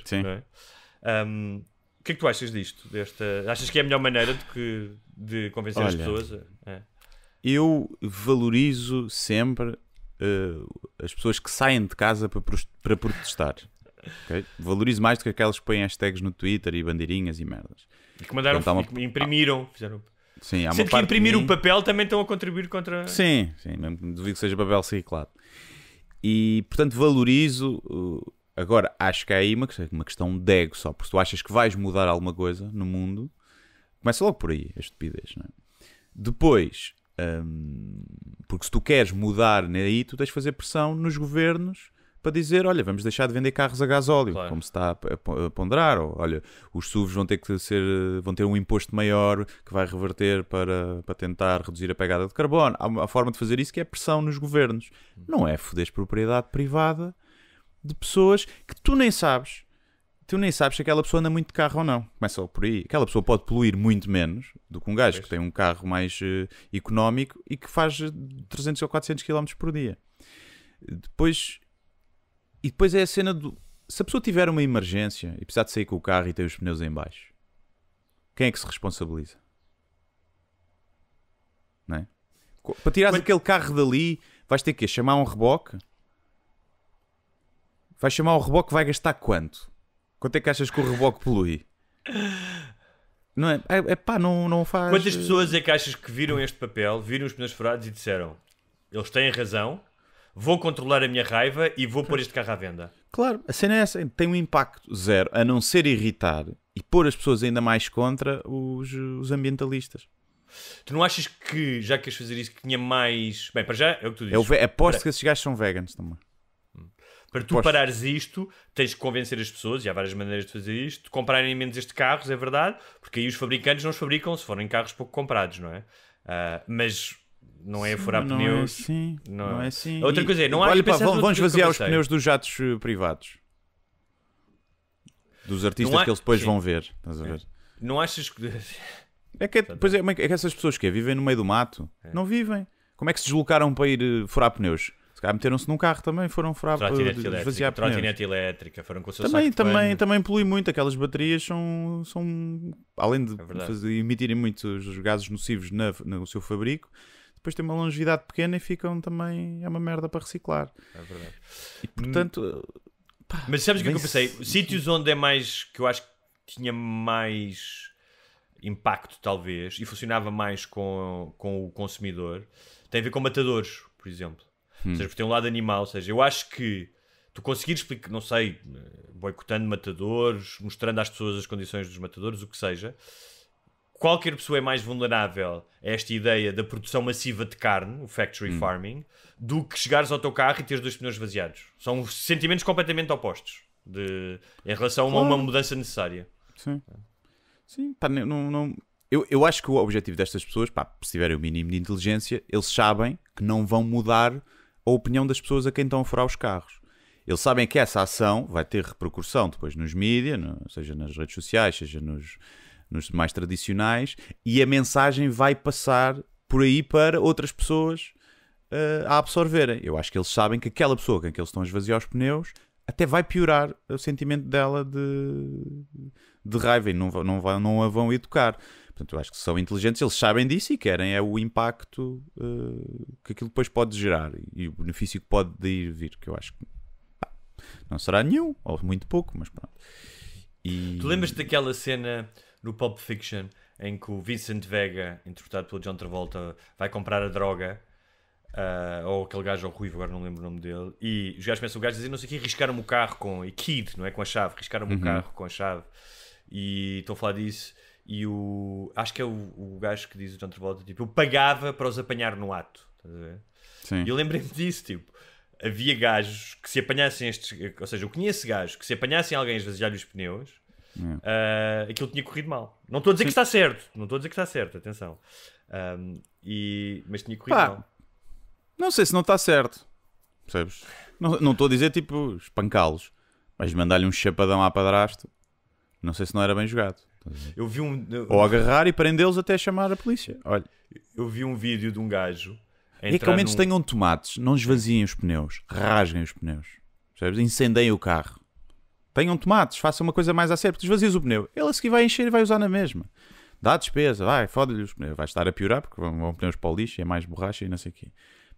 É? Um, o que é que tu achas disto? Desta, achas que é a melhor maneira de, que, de convencer Olha, as pessoas? É. Eu valorizo sempre uh, as pessoas que saem de casa para, para protestar. Okay? Valorizo mais do que aquelas que põem hashtags no Twitter e bandeirinhas e merdas. E que mandaram, então, tá uma... e que imprimiram, fizeram. Sim, há uma Sendo que imprimir mim... o papel também estão a contribuir contra. Sim, sim, duvido que seja papel reciclado. E portanto valorizo. Uh, agora, acho que há aí uma, uma questão de ego só, porque tu achas que vais mudar alguma coisa no mundo, começa logo por aí a estupidez, não é? Depois, hum, porque se tu queres mudar né, aí, tu tens de fazer pressão nos governos para dizer, olha, vamos deixar de vender carros a gasóleo, claro. como se está a ponderar, ou olha, os SUVs vão ter que ser, vão ter um imposto maior que vai reverter para, para tentar reduzir a pegada de carbono. Há uma forma de fazer isso que é pressão nos governos. Não é foder propriedade privada de pessoas que tu nem sabes. Tu nem sabes se aquela pessoa anda muito de carro ou não. Começa por aí. Aquela pessoa pode poluir muito menos do que um gajo pois. que tem um carro mais uh, económico e que faz 300 eh, ou 400 km por dia. Depois, e depois é a cena do. Se a pessoa tiver uma emergência e precisar de sair com o carro e ter os pneus em baixo, quem é que se responsabiliza? Não é? Para tirar Mas... aquele carro dali, vais ter que chamar um reboque? Vais chamar o reboque, vai gastar quanto? Quanto é que achas que o reboque polui? Não é? é, é pá, não, não faz. Quantas pessoas é que achas que viram este papel, viram os pneus furados e disseram eles têm razão, vou controlar a minha raiva e vou pôr este carro à venda. Claro, a cena é essa, tem um impacto zero, a não ser irritar e pôr as pessoas ainda mais contra os, os ambientalistas. Tu não achas que, já que queres fazer isso, que tinha mais. Bem, para já é o que tu é dizes. É aposto para... que esses gajos são veganos também. Hum. Para tu parares isto, tens que convencer as pessoas, e há várias maneiras de fazer isto, de comprarem menos este carros, é verdade, porque aí os fabricantes não os fabricam se forem carros pouco comprados, não é? Uh, mas não é furar não é pneus. É não, não é assim. Outra coisa é, não há Olha, pá, vamos esvaziar os pneus dos jatos eh, privados. Dos artistas há... que eles depois Sim. vão ver. Estás a é. ver? Não achas que. É que, pois é, é que essas pessoas que vivem no meio do mato não vivem. Como é que se deslocaram para ir eh, furar pneus? Se calhar meteram-se num carro também, foram furar eh, trotinete esvaziar pneus. Trotinete elétrica, foram com o seu também, também, também polui muito, aquelas baterias são, são além de é fazer, emitirem muitos gases nocivos na, no seu fabrico, depois têm uma longevidade pequena e ficam também. É uma merda para reciclar. É verdade. E, portanto. Hum, pá, Mas sabes o que, é que eu pensei? Se... Sítios onde é mais. que eu acho que tinha mais impacto, talvez, e funcionava mais com, com o consumidor, tem a ver com matadores, por exemplo. Hum. Ou seja, porque tem um lado animal. Ou seja, eu acho que tu conseguires explicar, não sei, boicotando matadores, mostrando às pessoas as condições dos matadores, o que seja, qualquer pessoa é mais vulnerável a esta ideia da produção massiva de carne, o factory hum. farming, do que chegares ao teu carro e teres dois pneus vaziados. São sentimentos completamente opostos de, em relação claro. a uma mudança necessária. Sim. Sim, pá, não, não... Eu, eu acho que o objetivo destas pessoas, pá, se tiverem o mínimo de inteligência, eles sabem que não vão mudar a opinião das pessoas a quem estão a furar os carros. Eles sabem que essa ação vai ter repercussão depois nos mídias, no, seja nas redes sociais, seja nos, nos mais tradicionais, e a mensagem vai passar por aí para outras pessoas uh, a absorverem. Eu acho que eles sabem que aquela pessoa com que eles estão a esvaziar os pneus até vai piorar o sentimento dela de, de raiva e não, não, vai, não a vão educar. Portanto, eu acho que são inteligentes, eles sabem disso e querem é o impacto uh, que aquilo depois pode gerar e o benefício que pode daí vir, que eu acho que pá, não será nenhum, ou muito pouco, mas pronto. E... Tu lembras daquela cena no Pulp Fiction, em que o Vincent Vega, interpretado pelo John Travolta, vai comprar a droga. Uh, ou aquele gajo ao ruivo, agora não lembro o nome dele. E os gajos pensam, o gajo dizia não sei o que, riscaram-me o carro com. E Kid, não é? Com a chave, riscaram-me uhum. o carro com a chave. E estou a falar disso. E o. Acho que é o, o gajo que diz o John Travolta, tipo, eu pagava para os apanhar no ato. Estás a ver? Sim. E eu lembrei-me disso, tipo havia gajos que se apanhassem estes, ou seja, eu conheço gajos que se apanhassem alguém a esvaziar-lhe os pneus, uh, aquilo tinha corrido mal. Não estou a dizer Sim. que está certo, não estou a dizer que está certo, atenção. Um, e, mas tinha corrido Pá, mal. Não sei se não está certo, percebes? Não estou a dizer tipo espancá-los, mas mandar-lhe um chapadão à padrasto, não sei se não era bem jogado. Eu vi um... Ou agarrar e prendê-los até chamar a polícia. Olha. Eu vi um vídeo de um gajo. É que ao menos num... tenham tomates, não esvaziem os pneus, rasguem os pneus, percebes? Incendem o carro tenham tomates, façam uma coisa mais a sério, porque esvazias o pneu. Ele a seguir vai encher e vai usar na mesma. Dá despesa, vai, fode-lhe os pneus. Vai estar a piorar porque vão, vão pneus para o lixo e é mais borracha e não sei o quê.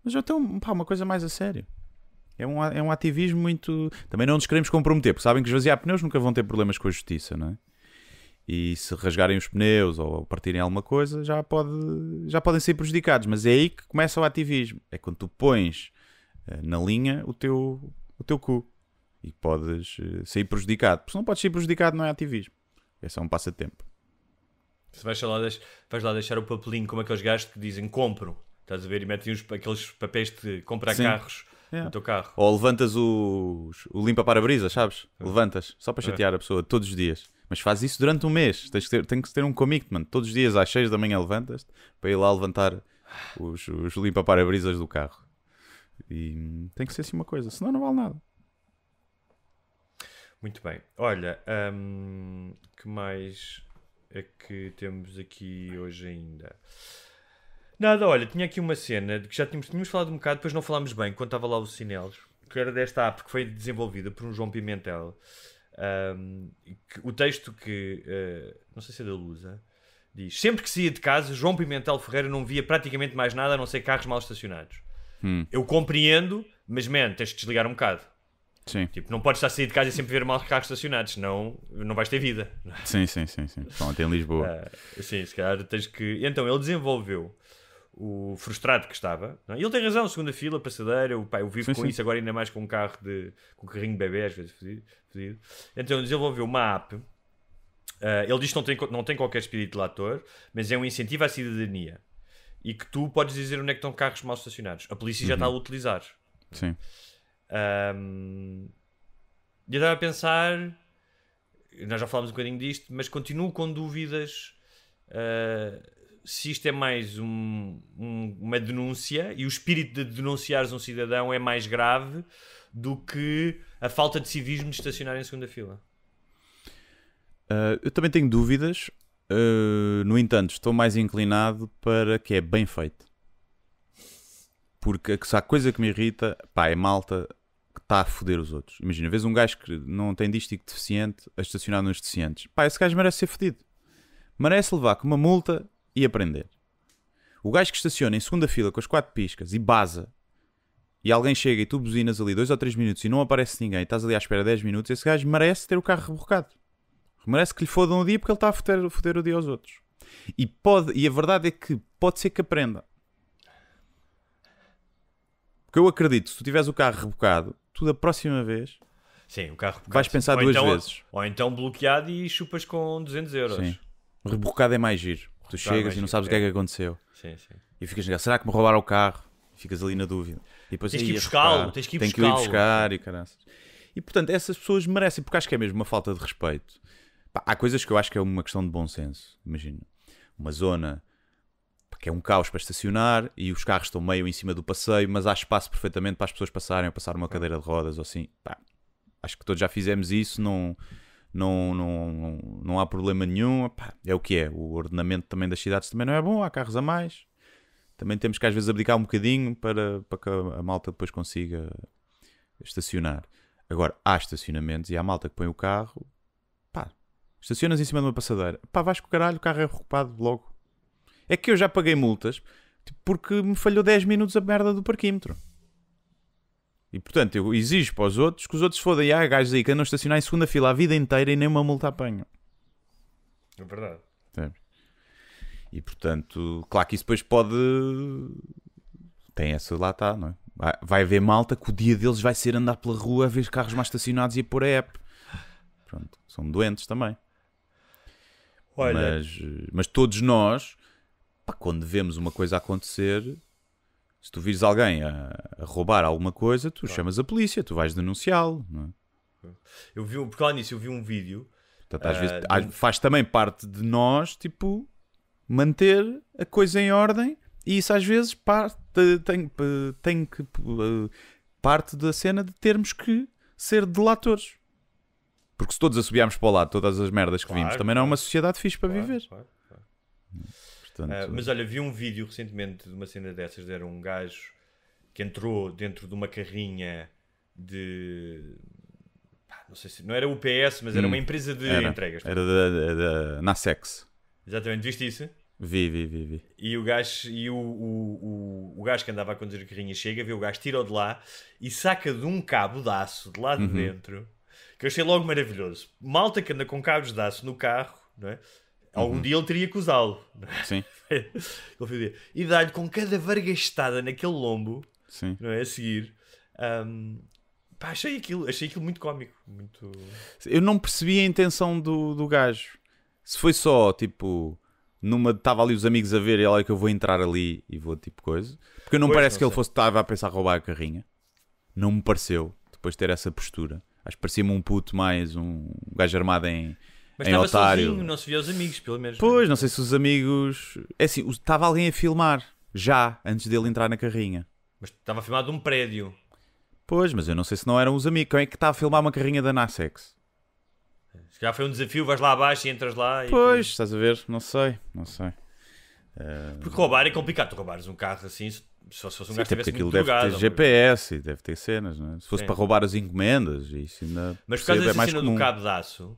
Mas já então, pá, uma coisa mais a sério. É um, é um ativismo muito. Também não nos queremos comprometer, porque sabem que esvaziar pneus nunca vão ter problemas com a justiça, não é? E se rasgarem os pneus ou partirem alguma coisa, já, pode, já podem ser prejudicados. Mas é aí que começa o ativismo. É quando tu pões eh, na linha o teu, o teu cu e podes eh, sair prejudicado. Porque se não podes sair prejudicado, não é ativismo. É só um passatempo. Se vais lá, vais lá deixar o papelinho como aqueles é gajos que dizem compro, estás a ver? E metem uns, aqueles papéis de comprar Sim. carros yeah. É. no teu carro. Ou levantas o, o limpa-parabrisas, sabes? É. Levantas, só para é. chatear é. a pessoa todos os dias. Mas faz isso durante um mês. Tens que ter, que ter um commitment. Todos os dias às 6 da manhã levantas para ir lá levantar os, os limpa-parabrisas do carro. E tem que ser assim uma coisa, senão não vale nada. Muito bem. Olha, um, que mais é que temos aqui hoje ainda? Nada, olha, tinha aqui uma cena de que já tínhamos, tínhamos falado um bocado, depois não falámos bem quando estava lá o Cinelos, que era desta app que foi desenvolvida por um João Pimentel. Um, que, o texto que, uh, não sei se é da Lusa, diz: Sempre que saía de casa, João Pimentel Ferreira não via praticamente mais nada a não ser carros mal estacionados. Hum. Eu compreendo, mas man, tens de desligar um bocado. Sim. Tipo, não podes estar a sair de casa e sempre ver mal carros estacionados, senão não vais ter vida. Sim, sim, sim, sim. Pronto, em Lisboa. Ah, sim, se calhar tens que. Então, ele desenvolveu o frustrado que estava. Não? É? Ele tem razão, segunda fila, passadeira, o pai, eu vivo sim, com sim. isso, agora ainda mais com um carro de. com um carrinho de bebê, às vezes fudido. Então, ele desenvolveu uma app. Uh, ele diz que não tem, não tem qualquer espírito lator, mas é um incentivo à cidadania. E que tu podes dizer onde é que estão carros mal estacionados. A polícia já está a uhum. utilizar. Sim. Um, eu estava a pensar, nós já falámos um bocadinho disto, mas continuo com dúvidas uh, se isto é mais um, um, uma denúncia e o espírito de denunciares um cidadão é mais grave do que a falta de civismo de estacionar em segunda fila. Uh, eu também tenho dúvidas, uh, no entanto, estou mais inclinado para que é bem feito. Porque se há coisa que me irrita, pá, é malta que está a foder os outros. Imagina, vês um gajo que não tem distico deficiente a estacionar nos deficientes. Pá, esse gajo merece ser fodido. Merece levar com uma multa e aprender. O gajo que estaciona em segunda fila com as quatro piscas e baza e alguém chega e tu buzinas ali dois ou três minutos e não aparece ninguém, estás ali à espera 10 minutos, esse gajo merece ter o carro rebocado. Merece que lhe fodam o dia porque ele está a foder, foder o dia aos outros. E, pode, e a verdade é que pode ser que aprenda. Porque eu acredito, se tu tiveres o carro rebocado, tu da próxima vez Sim, o carro vais pensar ou duas então, vezes. Ou então bloqueado e chupas com 200 euros. Sim. Rebocado é mais giro. Tu é chegas e não sabes o que é, é que aconteceu. Sim, sim. E ficas ligado, será que me roubaram o carro? E ficas ali na dúvida. E depois, tens, que ir buscar, lo tens que ir buscá-lo. buscar e caraças. E portanto, essas pessoas merecem, porque acho que é mesmo uma falta de respeito. Pá, há coisas que eu acho que é uma questão de bom senso. Imagina, uma zona que é um caos para estacionar e os carros estão meio em cima do passeio, mas há espaço perfeitamente para as pessoas passarem ou passar uma cadeira de rodas ou assim. Pá, acho que todos já fizemos isso, não, não, não, não, há problema nenhum. Pá, é o que é. O ordenamento também das cidades também não é bom, há carros a mais. Também temos que às vezes abdicar um bocadinho para, para que a malta depois consiga estacionar. Agora, há estacionamentos e há malta que põe o carro, pá, estacionas em cima de uma passadeira, pá, vais com o caralho, o carro é ocupado logo é que eu já paguei multas tipo, porque me falhou 10 minutos a merda do parquímetro. E portanto, eu exijo para os outros que os outros fodam. E há gajos aí que andam a estacionar em segunda fila a vida inteira e nem uma multa apanham. É verdade. É. E portanto, claro que isso depois pode. Tem essa lá está, não é? Vai haver malta que o dia deles vai ser andar pela rua a ver carros mais estacionados e a pôr a app. Pronto, são doentes também. Olha. Mas, mas todos nós pá, quando vemos uma coisa acontecer, se tu vires alguém a, a roubar alguma coisa, tu claro. chamas a polícia, tu vais denunciá-lo. É? Eu vi, porque lá nisso, eu vi um vídeo. Portanto, às uh, vezes, faz também parte de nós, tipo, manter a coisa em ordem e isso às vezes parte, tem, tem que eh, parte da cena de termos que ser delatores. Porque se todos assobiarmos para o lado todas as merdas que claro, vimos, também não é uma sociedade fixe para claro, viver. Claro, Portanto... Ah, mas eh, olha, vi um vídeo recentemente de uma cena dessas, era um gajo que entrou dentro de uma carrinha de não sei se não era UPS, mas era hum, uma empresa de era, entregas. Era da, da, Nasex. Exatamente, viste isso? Vi, vi, vi, vi. E o gajo, e o, o, o, o gajo que andava a conduzir a carrinha chega, vê o gajo, tira-o de lá e saca de um cabo de aço de lá de uhum. dentro, que eu achei logo maravilhoso. Malta que anda com cabos de aço no carro, não é? Algum uhum. dia ele teria que usá-lo. Sim. e dar-lhe com cada vargastada naquele lombo, Sim. não é? A seguir. Um, pá, achei aquilo, achei aquilo muito cómico. Muito... Eu não percebi a intenção do, do gajo. Se foi só, tipo, numa. Estava ali os amigos a ver e olha que eu vou entrar ali e vou, tipo, coisa. Porque não pois, parece não que sei. ele fosse. Estava a pensar roubar a carrinha. Não me pareceu, depois de ter essa postura. Acho que parecia-me um puto mais um gajo armado em mas estava otário. sozinho, não se via os amigos, pelo menos. É? Pois, não sei se os amigos. É assim, estava alguém a filmar já antes dele entrar na carrinha. Mas estava a filmar de um prédio. Pois, mas eu não sei se não eram os amigos. Quem é que está a filmar uma carrinha da Nasex? Se calhar foi um desafio, vais lá abaixo e entras lá. E... Pois, estás a ver? Não sei, não sei. Uh... Porque roubar é complicado. Tu roubares um carro assim, só se fosse um Sim, gajo que aquilo deve drogado, ter é? GPS e deve ter cenas, não é? Se fosse Sim. para roubar as encomendas, isso ainda. Mas por causa da é cena comum. do cabo de aço,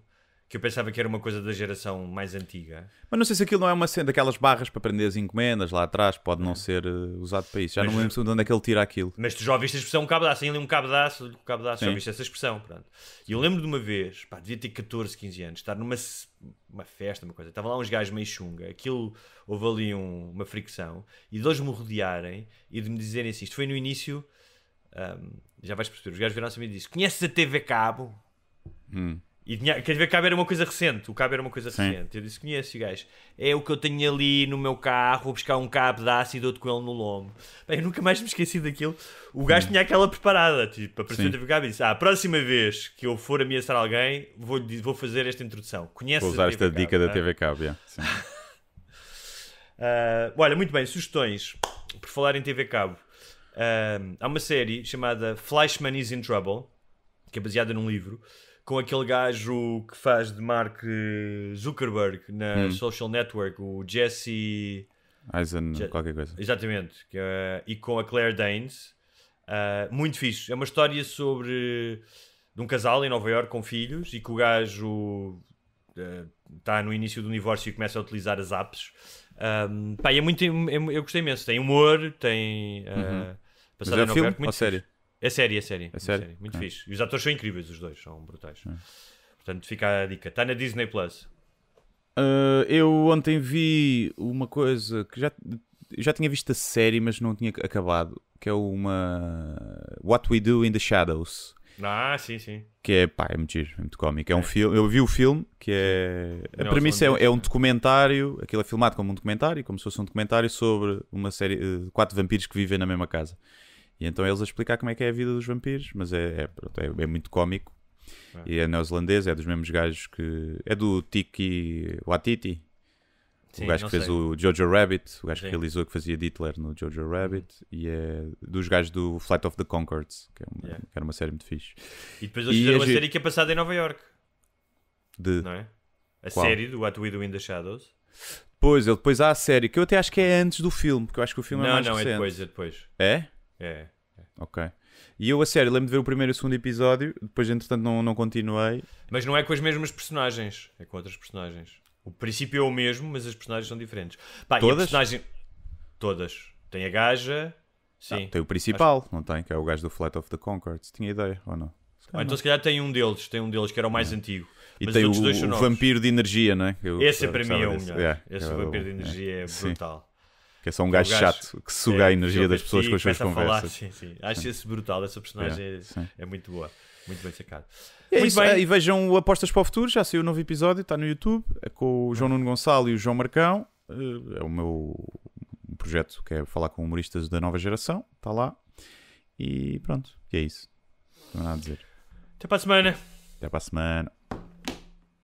que eu pensava que era uma coisa da geração mais antiga. Mas não sei se aquilo não é uma cena daquelas barras para prender as encomendas lá atrás, pode não é. ser uh, usado para isso. Já mas, não me lembro de onde é que ele tira aquilo. Mas tu já ouviste a expressão cabedaço, ali um cabedaço, um cabedaço, já ouviste essa expressão. Pronto. E eu lembro de uma vez, pá, devia ter 14, 15 anos, estar numa uma festa, uma coisa, estavam lá uns gajos meio chunga, aquilo, houve ali um, uma fricção, e de me rodearem e de me dizerem assim, isto foi no início, um, já vais perceber, os gajos viram-se e me disse, conheces a TV Cabo? Hum. E tinha, quer ver, cabo era uma coisa recente. O cabo era uma coisa Sim. recente. Eu disse: conheço, gajo. É o que eu tenho ali no meu carro. Vou buscar um cabo de ácido, outro com ele no lombo. Bem, eu nunca mais me esqueci daquilo. O gajo Sim. tinha aquela preparada. Tipo, apareceu o cabo e disse: Ah, a próxima vez que eu for ameaçar alguém, vou, vou fazer esta introdução. Conheces vou usar esta cabo, dica não? da é? TV Cabo. Yeah. uh, olha, muito bem, sugestões. Por falar em TV Cabo, uh, há uma série chamada Flashman is in Trouble, que é baseada num livro com aquele gajo que faz de Mark Zuckerberg na hum. Social Network, o Jesse Eisen, Je qualquer coisa. Exatamente, que, uh, e com a Claire Danes. Uh, muito fixe. É uma história sobre de um casal em Nova York com filhos e que o gajo está eh, uh, no início do divórcio e começa a utilizar as apps. Um, ehm, pá, é muito, é, é eu gostei imenso. Tem humor, tem. Uh, uhum. Mas é filme York, muito ou sério? É série, é série. É série? série. Muito okay. fixe. E os atores são incríveis, os dois, são brutais. É. Portanto, fica a dica. Está na Disney Plus. Uh, eu ontem vi uma coisa que já, já tinha visto a série, mas não tinha acabado. Que é uma. What We Do in the Shadows. Ah, sim, sim. Que é, pá, é muito giro, é muito cómico. É um é. filme, eu vi o filme, que é. A premissa é, é um né? documentário, aquilo é filmado como um documentário, como se fosse um documentário sobre uma série de eh, quatro vampiros que vivem na mesma casa. E então eles a explicar como é que é a vida dos vampiros, mas é, é, é, é muito cómico. É. E é neozelandês, é dos mesmos gajos que. É do Tiki Watiti, Sim, o gajo que fez sei. o Jojo Rabbit, o gajo Sim. que realizou que fazia Hitler no Jojo Rabbit, uhum. e é dos gajos do Flight of the Concords, que, é uma, yeah. que era uma série muito fixe. E depois eles e fizeram a série que é passada em Nova York. De... Não é? A Qual? série do What We Do in the Shadows. Pois, depois há a série, que eu até acho que é antes do filme, porque eu acho que o filme é não, é mais Não, não, é depois, é depois. É? É ok. E eu, a sério, lembro de ver o primeiro e o segundo episódio, depois, entretanto, não, não continuei. Mas não é com as mesmas personagens, é com outras personagens. O princípio é o mesmo, mas as personagens são diferentes. Pá, Todas? Personagem... Todas. Tem a gaja. Sim. Ah, tem o principal, Acho... não tem? Que é o gajo do Flight of the Concords. Tinha ideia, ou não? Ah, então se calhar tem um deles, tem um deles que era o mais é. antigo. E tem o, o vampiro de energia, não é? Eu, esse é para mim é o melhor. Yeah, é, esse é vampiro de energia é, é brutal. Sim que é só um é gajo, gajo, chato que suga é, a energia das pessoas com as suas conversas. sim, sim. Acho esse brutal, essa personagem é, é muito boa, muito bem sacada. É isso, e vejam o Apostas para o Futuro, já saiu um novo episódio, está no YouTube, é com o João Nuno Gonçalo e o João Marcão. Eh, é o meu projeto que é falar com humoristas da nova geração, está lá. E pronto, e é isso. Não há nada a dizer. Até para a semana. Até para a semana.